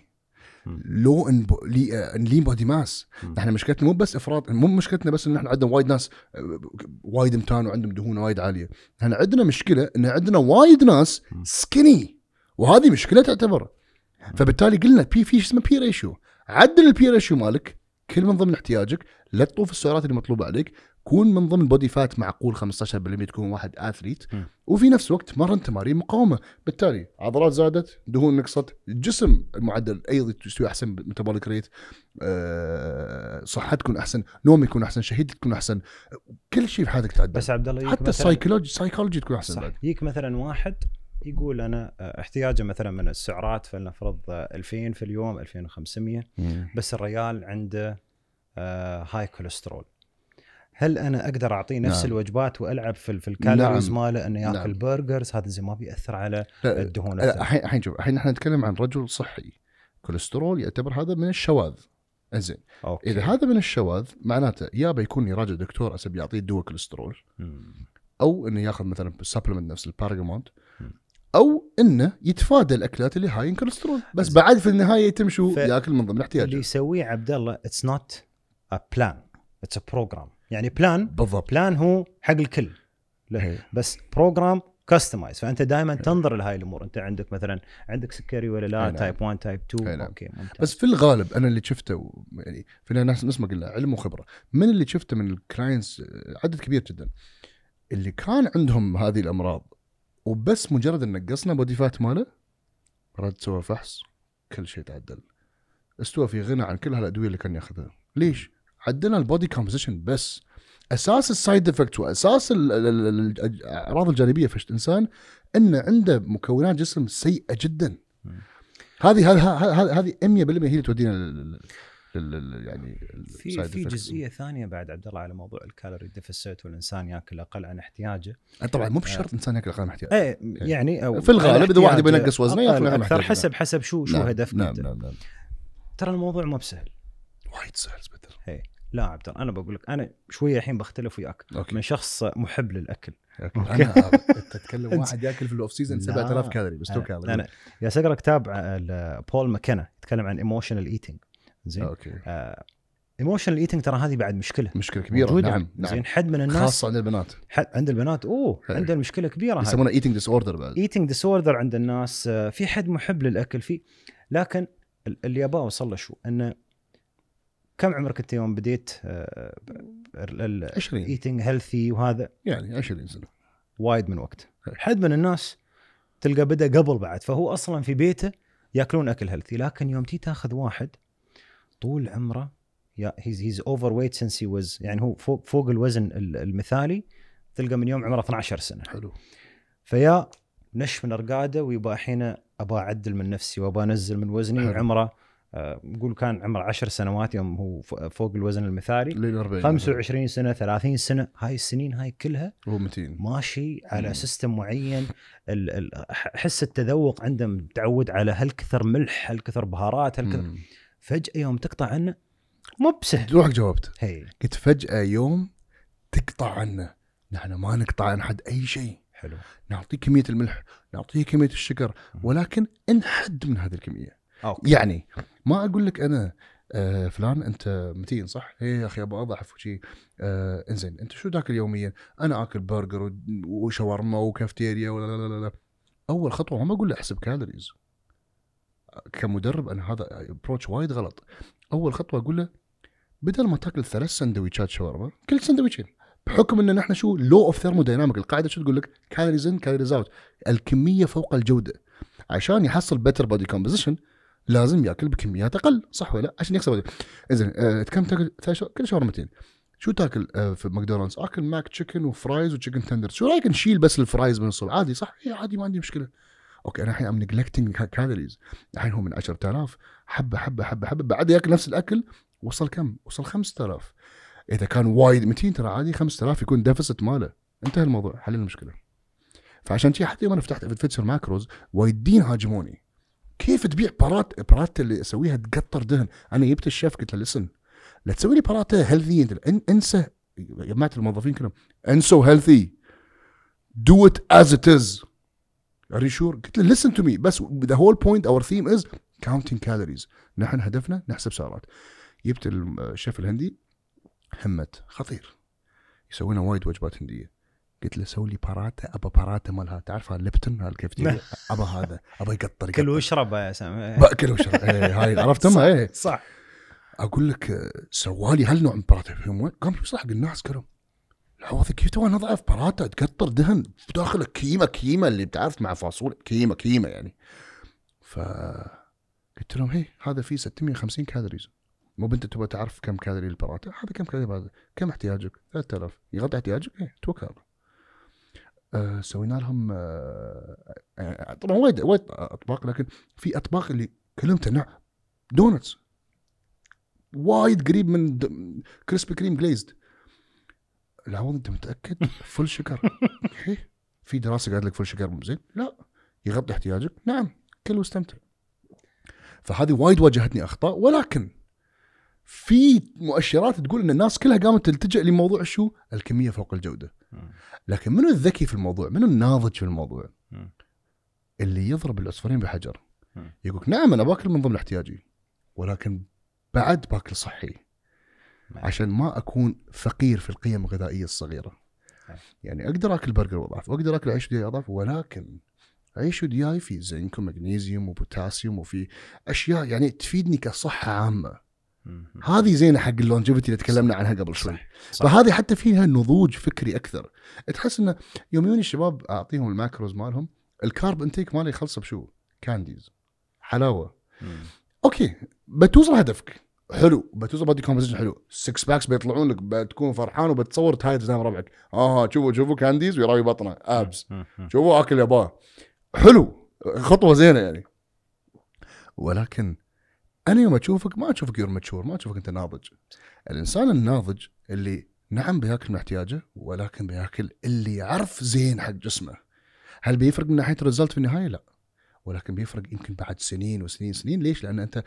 لو ان لي بودي آه، ماس نحن مشكلتنا مو بس افراط مو مشكلتنا بس ان احنا عندنا وايد ناس وايد متان وعندهم دهون وايد عاليه احنا عندنا مشكله ان عندنا وايد ناس سكيني وهذه مشكله تعتبر فبالتالي قلنا بي في شو اسمه بي ريشيو عدل البي ريشيو مالك كل من ضمن احتياجك لا تطوف السعرات اللي مطلوبه عليك كون من ضمن بودي فات معقول 15% تكون واحد اثليت وفي نفس الوقت مرن تمارين مقاومه بالتالي عضلات زادت دهون نقصت الجسم المعدل ايضا يستوي احسن ميتابوليك ريت صحتك تكون احسن نومك يكون احسن شهيتك تكون احسن كل شيء في حياتك تعدل بس عبد الله حتى السايكولوجي السايكولوجي تكون احسن صح. بعد
يجيك مثلا واحد يقول انا آه، احتياجه مثلا من السعرات فلنفرض 2000 آه، في اليوم 2500 مم. بس الريال عنده آه هاي كوليسترول هل انا اقدر اعطيه نفس نعم. الوجبات والعب في الكالوريز نعم. ماله انه ياكل نعم.
برجرز هذا زي ما بياثر على الدهون الحين الحين شوف الحين احنا نتكلم عن رجل صحي كوليسترول يعتبر هذا من الشواذ زين اذا هذا من الشواذ معناته يا بيكون يراجع دكتور عشان يعطيه دواء كوليسترول مم. او انه ياخذ مثلا سبلمنت نفس البارجامونت او انه يتفادى الاكلات اللي هاي كوليسترول بس بعد في النهايه يتم شو ف... ياكل من ضمن الاحتياجات اللي يسويه عبد الله اتس نوت ا بلان
اتس ا بروجرام يعني بلان بالضبط بلان هو حق الكل له إيه. بس بروجرام كستمايز فانت دائما تنظر لهاي الامور انت عندك مثلا عندك سكري ولا لا تايب 1 تايب 2 اوكي ممتاز.
بس في الغالب انا اللي شفته يعني في ناس نسمع قلنا علم وخبره من اللي شفته من الكلاينتس عدد كبير جدا اللي كان عندهم هذه الامراض وبس مجرد ان نقصنا بودي فات ماله رد سوى فحص كل شيء تعدل استوى في غنى عن كل هالادويه اللي كان ياخذها ليش؟ عدلنا البودي كومبوزيشن بس اساس السايد افكت واساس الاعراض الجانبيه في الانسان انه عنده مكونات جسم سيئه جدا هذه هذه هذه 100% هي اللي تودينا يعني في في جزئيه
ثانيه بعد عبد الله على موضوع الكالوري ديفيسيت والانسان ياكل اقل عن احتياجه أه، طبعا مو أه، بشرط الانسان ياكل اقل عن احتياجه ايه, إيه. يعني او في الغالب اذا واحد يبي ينقص وزنه ياكل اقل احتياجه حسب حسب شو شو نعم،
هدفك نعم نعم نعم
ترى الموضوع مو بسهل
وايد سهل بدر
إيه. لا عبد الله انا بقول لك انا شويه الحين بختلف وياك أوكي. من شخص محب للاكل أوكي. انا انت تتكلم واحد ياكل في الاوف سيزون 7000 كالوري بس 2 كالوري انا يا اقرا كتاب آه، بول ماكينا يتكلم عن ايموشنال ايتنج زين اوكي ايموشنال آه، ايتنج ترى هذه بعد مشكله
مشكله كبيره موجودة. نعم نعم زين حد من الناس خاصه عند البنات
حد عند البنات اوه إيه. عندها مشكله كبيره يسمونها ايتنج ديس اوردر بعد ايتنج ديس اوردر عند الناس آه، في حد محب للاكل في لكن اللي ابغى اوصل له شو انه كم عمرك انت يوم بديت 20 ايتنج هيلثي وهذا يعني 20 سنه وايد من وقت إيه. حد من الناس تلقى بدا قبل بعد فهو اصلا في بيته ياكلون اكل هيلثي لكن يوم تي تاخذ واحد طول عمره يا هيز هيز اوفر ويت سنس هي واز يعني هو فوق فوق الوزن المثالي تلقى من يوم عمره 12 سنه حلو فيا نش من ارقاده ويبا الحين ابى اعدل من نفسي وابى انزل من وزني حلو. آه، نقول كان عمره 10 سنوات يوم هو فوق الوزن المثالي لين 40 25 سنه 30 سنه هاي السنين هاي كلها هو متين ماشي على مم. سيستم معين حس التذوق عنده متعود على هالكثر ملح هالكثر
بهارات هالكثر مم. فجاه يوم تقطع عنه مو بسهل روحك جاوبت هي. قلت فجاه يوم تقطع عنه نحن ما نقطع عن حد اي شيء حلو نعطيه كميه الملح نعطيه كميه الشكر ولكن انحد من هذه الكميه أوكي. يعني ما اقول لك انا آه فلان انت متين صح؟ ايه يا اخي ابغى اضعف وشي آه انزين انت شو تاكل يوميا؟ انا اكل برجر وشاورما وكافتيريا ولا لا لا لا اول خطوه ما اقول له احسب كالوريز كمدرب انا هذا ابروتش وايد غلط اول خطوه اقول له بدل ما تاكل ثلاث سندويتشات شاورما كل سندويتشين بحكم ان احنا شو لو اوف ثيرمودايناميك القاعده شو تقول لك كالوريز ان كالوريز اوت الكميه فوق الجوده عشان يحصل بيتر بودي كومبوزيشن لازم ياكل بكميات اقل صح ولا عشان يكسب زين آه كم تاكل كل شاورمتين شو تاكل آه في ماكدونالدز اكل ماك تشيكن وفرايز وتشيكن تندر شو رايك نشيل بس الفرايز من الصبح عادي صح إيه، عادي ما عندي مشكله اوكي انا الحين ام نجلكتنج كالوريز الحين هو من 10000 حبه حبه حبه حبه بعد ياكل نفس الاكل وصل كم؟ وصل 5000 اذا كان وايد متين ترى عادي 5000 يكون ديفست ماله انتهى الموضوع حل المشكله فعشان كذا حتى يوم انا فتحت فيتشر ماكروز وايدين هاجموني كيف تبيع بارات بارات اللي اسويها تقطر دهن انا جبت الشيف قلت له لسن لا تسوي لي برات هيلثي انسى جماعه الموظفين كلهم انسوا هيلثي دو ات از ات از ار شور قلت له listen to me بس ذا هول بوينت اور ثيم از كاونتينج كالوريز نحن هدفنا نحسب سعرات جبت الشيف الهندي همت خطير يسوي لنا وايد وجبات هنديه قلت له سوي لي باراتا ابى باراتا مالها تعرف الليبتون هالكافتيريا ابى هذا ابى يقطر كل واشرب يا سامي كل واشرب إيه، هاي عرفتهم إيه. صح اقول لك سوالي هالنوع من باراتا قام يصحق الناس كلهم الحواضي كيف تبغى نضعف براتا تقطر دهن داخلك كيمه كيمه اللي بتعرف مع فاصوليا كيمه كيمه يعني ف قلت لهم هي هذا فيه 650 كالوريز مو بنت تبغى تعرف كم كالوري البراتا هذا كم كالوري هذا كم احتياجك 3000 يغطي احتياجك ايه توكل على أه سوينا لهم آه،, أه طبعا وايد وايد اطباق لكن في اطباق اللي كلهم تنوع دونتس وايد قريب من كريسبي كريم جليزد العوض انت متاكد فل شكر إيه؟ في دراسه قالت لك فل شكر زين لا يغطي احتياجك نعم كل واستمتع فهذه وايد واجهتني اخطاء ولكن في مؤشرات تقول ان الناس كلها قامت تلتجئ لموضوع شو الكميه فوق الجوده لكن منو الذكي في الموضوع منو الناضج في الموضوع اللي يضرب العصفورين بحجر يقول نعم انا باكل من ضمن احتياجي ولكن بعد باكل صحي عشان ما اكون فقير في القيم الغذائيه الصغيره نعم. يعني اقدر اكل برجر واضعف واقدر اكل عيش دياي اضعف ولكن عيش دياي في زنك ومغنيزيوم وبوتاسيوم وفي اشياء يعني تفيدني كصحه عامه هذه زينه حق اللونجيفيتي اللي تكلمنا عنها قبل شوي فهذه حتى فيها نضوج فكري اكثر تحس انه يوم يوني الشباب اعطيهم الماكروز مالهم الكارب انتيك مالي يخلصه بشو؟ كانديز حلاوه مم. اوكي بتوصل هدفك حلو بتوصل بادي كومبوزيشن حلو 6 باكس بيطلعون لك بتكون فرحان وبتصور تهايد قدام ربعك اه شوفوا شوفوا كانديز ويراوي بطنه ابس شوفوا اكل يابا حلو خطوه زينه يعني ولكن انا يوم اشوفك ما اشوفك يور ماتشور ما اشوفك انت ناضج الانسان الناضج اللي نعم بياكل من احتياجه ولكن بياكل اللي يعرف زين حق جسمه هل بيفرق من ناحيه الريزلت في النهايه لا ولكن بيفرق يمكن بعد سنين وسنين سنين ليش لان انت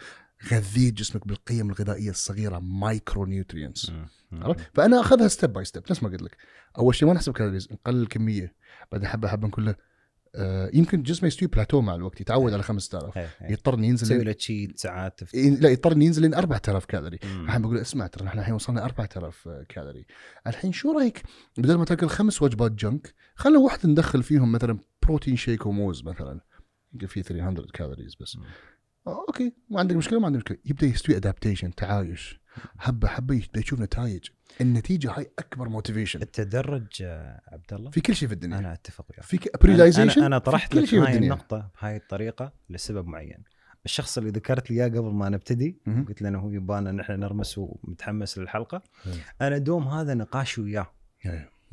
غذيت جسمك بالقيم الغذائيه الصغيره مايكرو نيوترينز فانا اخذها ستيب باي ستيب نفس ما قلت لك اول شيء ما نحسب كالوريز نقلل الكميه بعدين حبه حبه نقول له آه يمكن جسمه يستوي بلاتو مع الوقت يتعود إيه. على 5000 إيه، إيه. يضطر ينزل تسوي له تشيل ساعات لا يضطر ينزل لين 4000 كالوري الحين بقول اسمع ترى احنا الحين وصلنا 4000 كالوري الحين شو رايك بدل ما تاكل خمس وجبات جنك خلنا واحده ندخل فيهم مثلا بروتين شيك وموز مثلا يمكن في 300 كالوريز بس مم. آه، اوكي ما عندك مشكله ما عندك مشكله يبدا يستوي ادابتيشن تعايش حبه حبه يبدا يشوف نتائج النتيجه هاي اكبر موتيفيشن التدرج آه، عبد الله في كل شيء في الدنيا انا اتفق وياك في بريلايزيشن انا, أنا طرحت لك هاي النقطه
بهاي الطريقه لسبب معين الشخص اللي ذكرت لي اياه قبل ما نبتدي م- قلت له انه هو يبانا نحن نرمس ومتحمس للحلقه م- انا دوم هذا نقاش وياه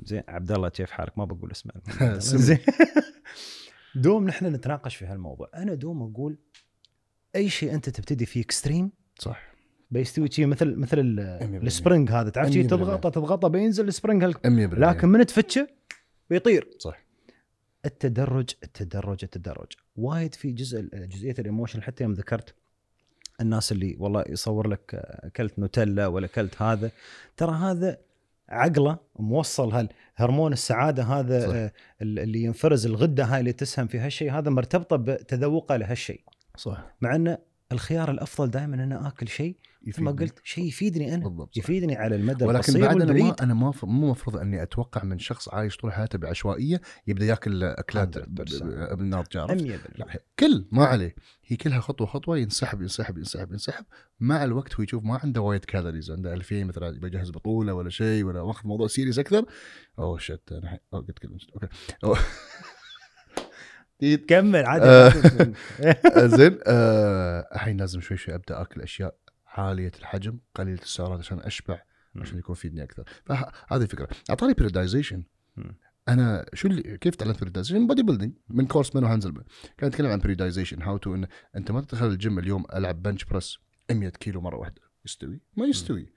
زين عبد الله كيف حالك ما بقول اسمه زين دوم نحن نتناقش في هالموضوع انا دوم اقول اي شيء انت تبتدي فيه اكستريم صح بيستوي شيء مثل مثل السبرنج هذا تعرف شيء تضغطه تضغطه بينزل السبرنج لكن من تفتشه بيطير صح التدرج التدرج التدرج وايد في جزء جزئيه الايموشن حتى يوم ذكرت الناس اللي والله يصور لك اكلت نوتيلا ولا اكلت هذا ترى هذا عقله موصل هرمون السعاده هذا صح. آه، اللي ينفرز الغده هاي اللي تسهم في هالشيء هذا مرتبطه بتذوقه لهالشيء صح مع ان الخيار الافضل دائما انا اكل شيء ثم ما قلت شيء يفيدني انا بالضبط يفيدني على المدى ولكن بعد انا ما
انا ما مو المفروض اني اتوقع من شخص عايش طول حياته بعشوائيه يبدا ياكل اكلات بالنار جارف كل ما عليه هي كلها خطوه خطوه ينسحب ينسحب ينسحب ينسحب مع الوقت هو يشوف ما عنده وايد كالوريز عنده 2000 مثلا بجهز بطوله ولا شيء ولا واخذ موضوع سيريس اكثر اوه شت انا اوكي كمل عادي آه. آه، زين آه، الحين لازم شوي شوي ابدا اكل اشياء عاليه الحجم قليله السعرات عشان اشبع عشان يكون فيدني اكثر فهذه الفكره اعطاني بريدايزيشن انا شو اللي كيف تعلمت بريدايزيشن بودي بيلدينج من كورس منو هانزل كان يتكلم عن بريدايزيشن هاو تو إن انت ما تدخل الجيم اليوم العب بنش بريس 100 كيلو مره واحده يستوي ما يستوي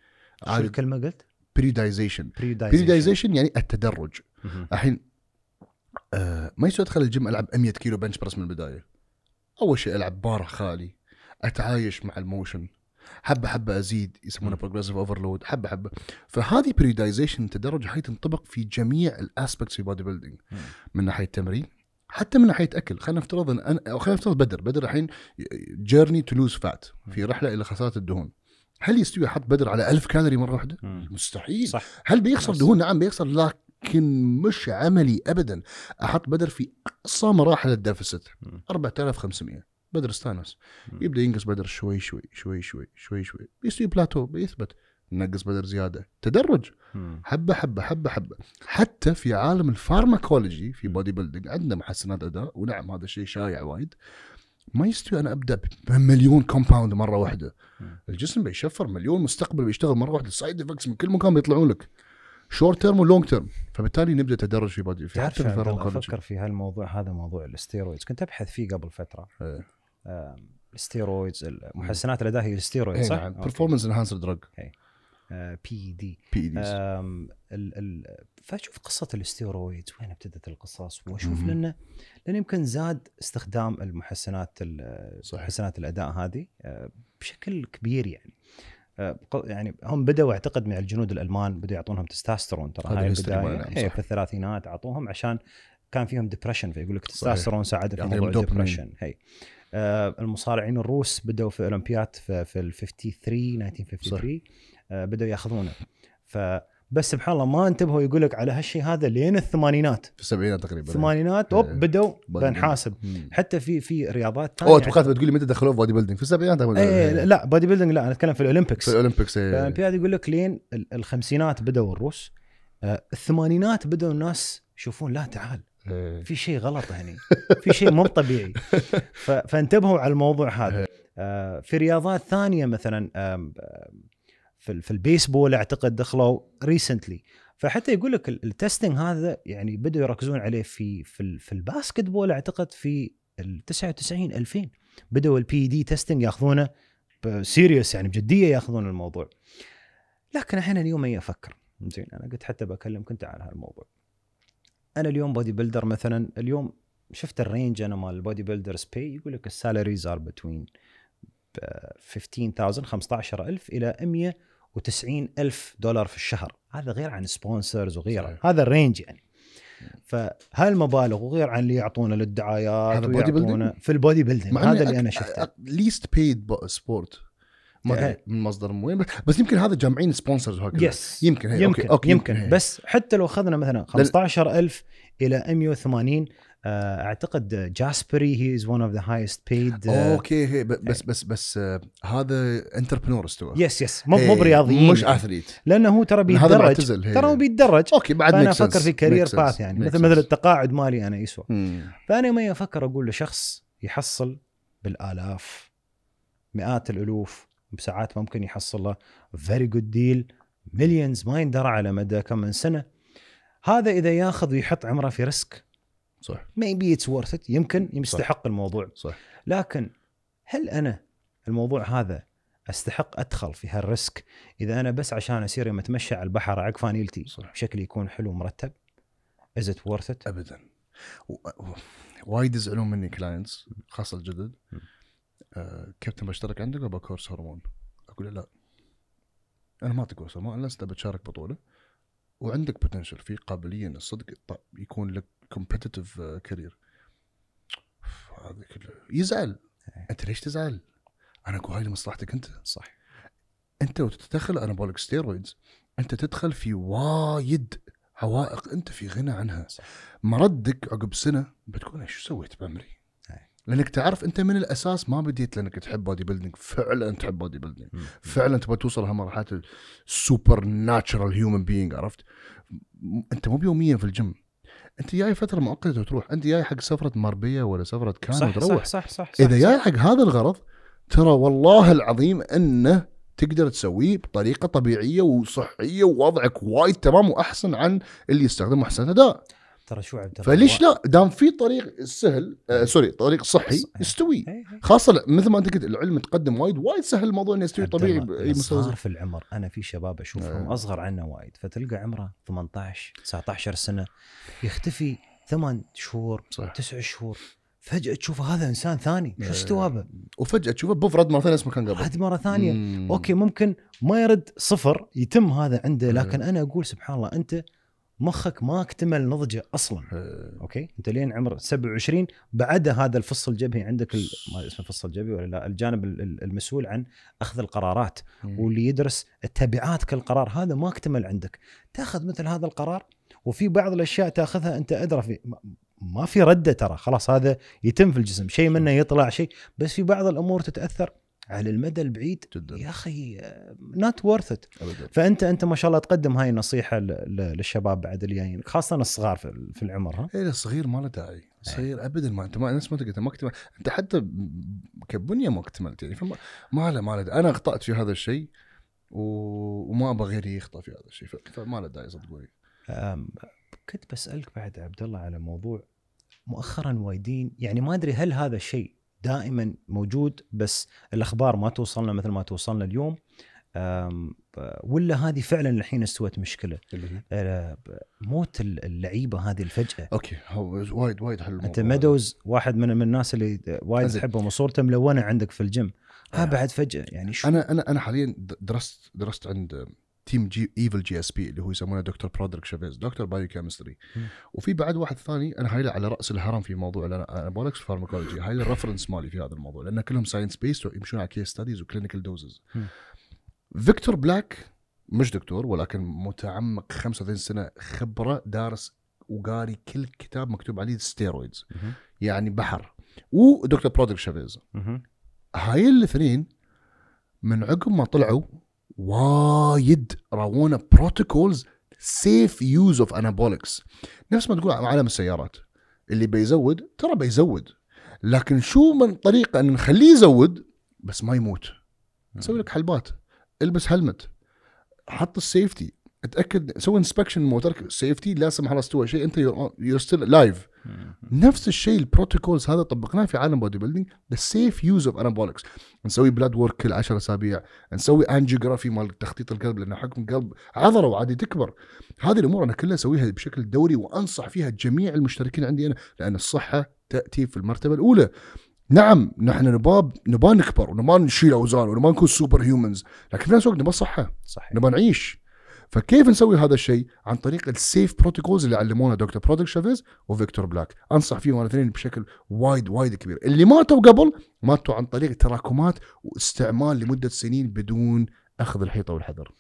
شو الكلمه قلت؟ بريدايزيشن بريدايزيشن يعني التدرج الحين آه ما يسوى ادخل الجيم العب 100 كيلو بنش برس من البدايه اول شيء العب بار خالي اتعايش مع الموشن حبه حبه ازيد يسمونه بروجريسيف اوفرلود حبه حبه فهذه بريودايزيشن تدرج هاي تنطبق في جميع الاسبكتس في بودي بيلدينج من ناحيه تمرين حتى من ناحيه اكل خلينا نفترض ان انا خلينا نفترض بدر بدر الحين جيرني تو لوز فات في رحله الى خساره الدهون هل يستوي احط بدر على ألف كالوري مره واحده؟ مستحيل صح هل بيخسر دهون؟ نعم بيخسر لكن مش عملي ابدا احط بدر في اقصى مراحل الدفست 4500 بدر استانس يبدا ينقص بدر شوي شوي شوي شوي شوي شوي بيسوي بلاتو بيثبت نقص بدر زياده تدرج حبه حبه حبه حبه حتى في عالم الفارماكولوجي في بودي بيلدينج عندنا محسنات اداء ونعم هذا شيء شايع وايد ما يستوي انا ابدا بمليون كومباوند مره واحده الجسم بيشفر مليون مستقبل بيشتغل مره واحده سايد افكتس من كل مكان بيطلعون لك شورت تيرم ولونج تيرم فبالتالي نبدا تدرج في بادي في حتى افكر في هالموضوع
هذا موضوع الاستيرويدز كنت ابحث فيه قبل فتره إيه. الستيرويدز محسنات الاداء هي الستيرويدز إيه، صح؟ نعم برفورمنس انهانسر دراج بي دي بي دي فاشوف قصه الاستيرويدز وين ابتدت القصص واشوف لانه لانه يمكن زاد استخدام المحسنات صحيح. محسنات الاداء هذه آه، بشكل كبير يعني آه، يعني هم بدأوا اعتقد مع الجنود الالمان بدأوا يعطونهم تستاسترون ترى هاي البدايه إيه، في الثلاثينات اعطوهم عشان كان فيهم ديبرشن فيقول لك تستاسترون ساعد في يعني موضوع الديبرشن هي آه، المصارعين الروس بدأوا في اولمبياد في, في ال 53 1953 آه، بدأوا ياخذونه ف بس سبحان الله ما انتبهوا يقول لك على هالشيء هذا لين الثمانينات في السبعينات تقريبا الثمانينات إيه. اوب بدوا بنحاسب
حتى في في رياضات ثانيه اوه توقعت بتقول لي متى في بودي بيلدينج في السبعينات اي
لا بودي بيلدينج لا انا اتكلم في الاولمبيكس في الاولمبيكس إيه. الاولمبياد يقول لك لين الخمسينات بدوا الروس آه، الثمانينات بدوا الناس يشوفون لا تعال إيه. في شيء غلط هني في شيء مو طبيعي فانتبهوا على الموضوع هذا آه، في رياضات ثانيه مثلا في, في البيسبول اعتقد دخلوا ريسنتلي فحتى يقول لك التستنج هذا يعني بدوا يركزون عليه في في, في الباسكتبول اعتقد في ال 99 2000 بدوا البي دي e تستنج ياخذونه سيريس يعني بجديه ياخذون الموضوع لكن احيانا اليوم اي افكر زين انا قلت حتى بكلم كنت على هالموضوع انا اليوم بودي بيلدر مثلا اليوم شفت الرينج انا مال البودي بيلدرز بي يقول لك السالاريز ار بتوين 15000 15000 الى 100 وتسعين ألف دولار في الشهر هذا غير عن سبونسرز وغيره صحيح. هذا الرينج يعني فهالمبالغ وغير عن اللي
يعطونه للدعايات هذا في البودي بيلدينج هذا اللي انا شفته ليست بيد سبورت ما إيه. من مصدر من وين بس يمكن هذا جامعين سبونسرز وهكذا يس يمكن هي. إيه، يمكن أوكي. أوكي. يمكن, يمكن. إيه. هي.
بس حتى لو اخذنا مثلا 15000 الى 180 آه، اعتقد جاسبري هي از ون اوف ذا هايست بيد اوكي
هي آه. بس بس بس آه، هذا انتربرنور استوى يس يس مو مو إيه، برياضيين مش اثليت لانه هو ترى بيتدرج ترى هو بيتدرج اوكي بعد انا افكر في كارير باث يعني مثل مثل
التقاعد مالي انا يسوى فانا ما افكر اقول لشخص يحصل بالالاف مئات الالوف بساعات ممكن يحصل له فيري جود ديل مليونز ما يندرى على مدى كم من سنه هذا اذا ياخذ ويحط عمره في ريسك صح ميبي اتس ورث ات يمكن يستحق الموضوع صح لكن هل انا الموضوع هذا استحق ادخل في هالريسك اذا انا بس عشان اصير يوم اتمشى على البحر اعق
فانيلتي بشكل يكون حلو ومرتب از ات ورث ات؟ ابدا وايد يزعلون مني كلاينتس خاصه الجدد آه كابتن بشترك عندك وبكورس هرمون اقول لا انا ما اعطيك كورس هرمون الا انت بتشارك بطوله وعندك بوتنشل في قابليه ان الصدق يكون لك كومبتيتيف آه، كارير هذا كله يزعل إيه. انت ليش تزعل؟ انا اقول هاي لمصلحتك انت صح انت لو وتتدخل انابوليك ستيرويدز انت تدخل في وايد عوائق انت في غنى عنها صح. مردك عقب سنه بتكون ايش سويت بعمري؟ لانك تعرف انت من الاساس ما بديت لانك تحب بودي بيلدينج فعلا تحب بودي بيلدينج فعلا تبغى توصل لمرحله السوبر ناتشرال هيومن بينج عرفت انت مو بيوميا في الجيم انت جاي فتره مؤقته وتروح انت جاي حق سفره مربيه ولا سفره كان صح, وتروح. صح صح صح, صح اذا جاي حق هذا الغرض ترى والله العظيم انه تقدر تسويه بطريقه طبيعيه وصحيه ووضعك وايد تمام واحسن عن اللي يستخدم احسن اداء ترى شعب ترى فليش لا دام في طريق سهل آه إيه. سوري طريق صحي يستوي إيه، إيه. خاصه مثل ما انت قلت العلم تقدم وايد وايد سهل الموضوع انه يستوي طبيعي باي مستوى في العمر انا في شباب اشوفهم آه. اصغر عنا وايد فتلقى
عمره 18 19 سنه يختفي ثمان شهور صح. تسع شهور فجأة تشوفه هذا انسان ثاني شو آه. استوابه وفجأة تشوفه بوف رد مرة ثانية اسمه كان قبل رد مرة ثانية مم. اوكي ممكن ما يرد صفر يتم هذا عنده آه. لكن انا اقول سبحان الله انت مخك ما اكتمل نضجه اصلا إيه. اوكي انت لين عمر 27 بعد هذا الفص الجبهي عندك ال... ما اسمه فص الجبهي ولا لا الجانب المسؤول عن اخذ القرارات إيه. واللي يدرس التبعات كل قرار هذا ما اكتمل عندك تاخذ مثل هذا القرار وفي بعض الاشياء تاخذها انت ادرى في ما في رده ترى خلاص هذا يتم في الجسم شيء منه يطلع شيء بس في بعض الامور تتاثر على المدى البعيد جدا يا اخي نوت وورث ات فانت انت ما شاء الله تقدم هاي النصيحه
للشباب بعد الجايين خاصه الصغار في العمر ها؟ اي الصغير ما له داعي إيه. صغير ابدا ما انت ما نفس ما انت ما انت حتى كبنيه ما اكتملت يعني فما ما له ما له انا اخطات في هذا الشيء و... وما ابغى غيري يخطا في هذا الشيء فما له داعي صدقوني
كنت بسالك بعد عبد الله على موضوع مؤخرا وايدين يعني ما ادري هل هذا الشيء دائما موجود بس الاخبار ما توصلنا مثل ما توصلنا اليوم ولا هذه فعلا الحين استوت مشكله آه، موت اللعيبه هذه الفجاه اوكي هو وايد وايد حلو انت ميدوز واحد من, الناس اللي وايد تحبهم وصورته ملونه عندك في الجيم ها آه، آه. بعد
فجاه يعني شو انا انا انا حاليا درست درست عند تيم جي ايفل جي اس بي اللي هو يسمونه دكتور برودريك شافيز دكتور بايو كيمستري وفي بعد واحد ثاني انا هاي على راس الهرم في موضوع الانابولكس فارماكولوجي هاي الرفرنس مالي في هذا الموضوع لان كلهم ساينس بيست ويمشون على كيس ستاديز وكلينيكال دوزز فيكتور بلاك مش دكتور ولكن متعمق 35 سنه خبره دارس وقاري كل كتاب مكتوب عليه ستيرويدز يعني بحر ودكتور برودريك شافيز هاي الاثنين من عقب ما طلعوا وايد راونا بروتوكولز سيف يوز اوف انابولكس نفس ما تقول عالم السيارات اللي بيزود ترى بيزود لكن شو من طريقه ان نخليه يزود بس ما يموت نسوي لك حلبات البس هلمت حط السيفتي اتاكد سوي انسبكشن موترك سيفتي لا سمح الله استوى شيء انت يور ستيل لايف نفس الشيء البروتوكولز هذا طبقناه في عالم بودي بيلدينج السيف يوز اوف انابولكس نسوي بلاد ورك كل 10 اسابيع نسوي انجيوغرافي مال تخطيط القلب لان حكم قلب عضله وعادي تكبر هذه الامور انا كلها اسويها بشكل دوري وانصح فيها جميع المشتركين عندي انا لان الصحه تاتي في المرتبه الاولى نعم نحن نباب نبان نكبر ونبان نشيل اوزان ونبان نكون سوبر هيومنز لكن في نفس الوقت نبى صحه صحيح نبى نعيش فكيف نسوي هذا الشيء عن طريق السيف بروتوكولز اللي علمونا دكتور برودكت شافيز وفيكتور بلاك انصح فيهم الاثنين بشكل وايد وايد كبير اللي ماتوا قبل ماتوا عن طريق تراكمات واستعمال لمده سنين بدون اخذ الحيطه والحذر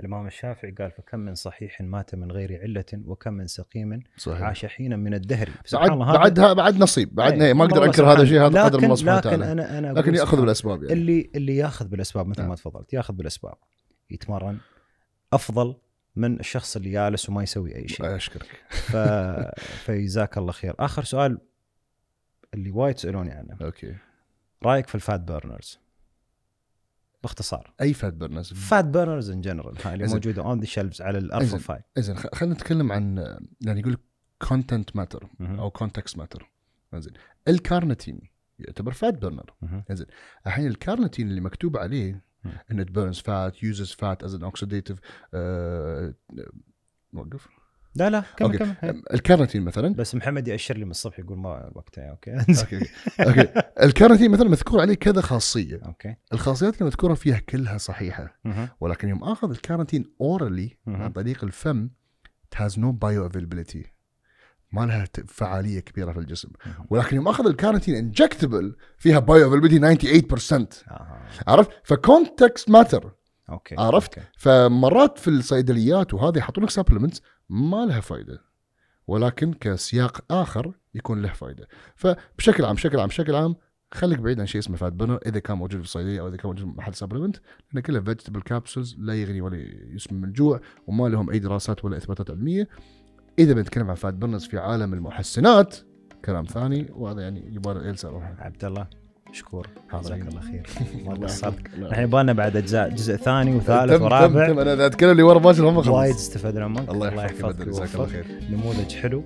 الإمام الشافعي قال فكم من صحيح مات من غير علة وكم من سقيم صحيح. عاش حينا من الدهر بعد الله بعدها بعد نصيب بعدنا إيه، ما أقدر أنكر هذا الشيء هذا قدر الله سبحانه وتعالى لكن أنا أنا لكن يأخذ بالأسباب يعني. اللي اللي ياخذ بالأسباب مثل نعم. ما تفضلت ياخذ بالأسباب يتمرن افضل من الشخص اللي جالس وما يسوي اي شيء اشكرك ف... فجزاك الله خير اخر سؤال اللي وايد تسالوني عنه اوكي رايك في الفات بيرنرز
باختصار اي فات بيرنرز فات بيرنرز ان جنرال هاي اللي موجوده اون ذا شيلفز على الارفل فاي زين خلينا نتكلم عن يعني يقول لك كونتنت ماتر او كونتكست ماتر زين الكارنتين يعتبر فات بيرنر زين الحين الكارنتين اللي مكتوب عليه Mm. and it burns fat, uses fat as an oxidative نوقف؟ uh, لا لا كمل كمل الكارنتين مثلا بس محمد يأشر لي من الصبح يقول ما
وقتها اوكي اوكي اوكي
الكارنتين مثلا مذكور عليه كذا خاصيه اوكي الخاصيات المذكوره فيها كلها صحيحه ولكن يوم اخذ الكارنتين اورالي عن طريق الفم it has no bioavailability ما لها فعاليه كبيره في الجسم ولكن يوم اخذ الكارنتين انجكتبل فيها بايو افيلابيلتي 98% عرفت فكونتكست ماتر
اوكي عرفت أوكي.
فمرات في الصيدليات وهذه يحطون لك سبلمنتس ما لها فائده ولكن كسياق اخر يكون له فائده فبشكل عام بشكل عام بشكل عام خليك بعيد عن شيء اسمه فات بنر اذا كان موجود في الصيدليه او اذا كان موجود في محل سبلمنت لان كلها فيجيتبل كابسولز لا يغني ولا يسمن من الجوع وما لهم اي دراسات ولا اثباتات علميه اذا بنتكلم عن فاد برنز في عالم المحسنات كلام ثاني وهذا يعني يبغى الالسا روحه عبد الله مشكور جزاك الله خير والله
يبغالنا بعد اجزاء جزء ثاني وثالث ورابع تم تم انا اتكلم اللي ورا مباشر هم خلاص وايد استفدنا منك الله يحفظك جزاك الله خير نموذج حلو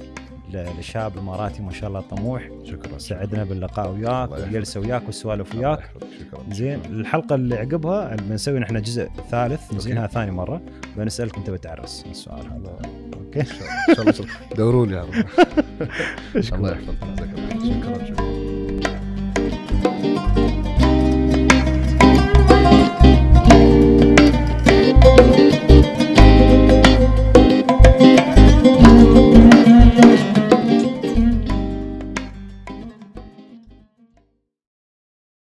لشاب اماراتي ما شاء الله طموح شكرا سعدنا باللقاء وياك والجلسه وياك والسوالف وياك شكرا زين الحلقه اللي عقبها بنسوي نحن جزء ثالث نزينها ثاني مره بنسالك انت بتعرس السؤال هذا اوكي
ان شاء الله دوروا لي الله يحفظك شكرا شكرا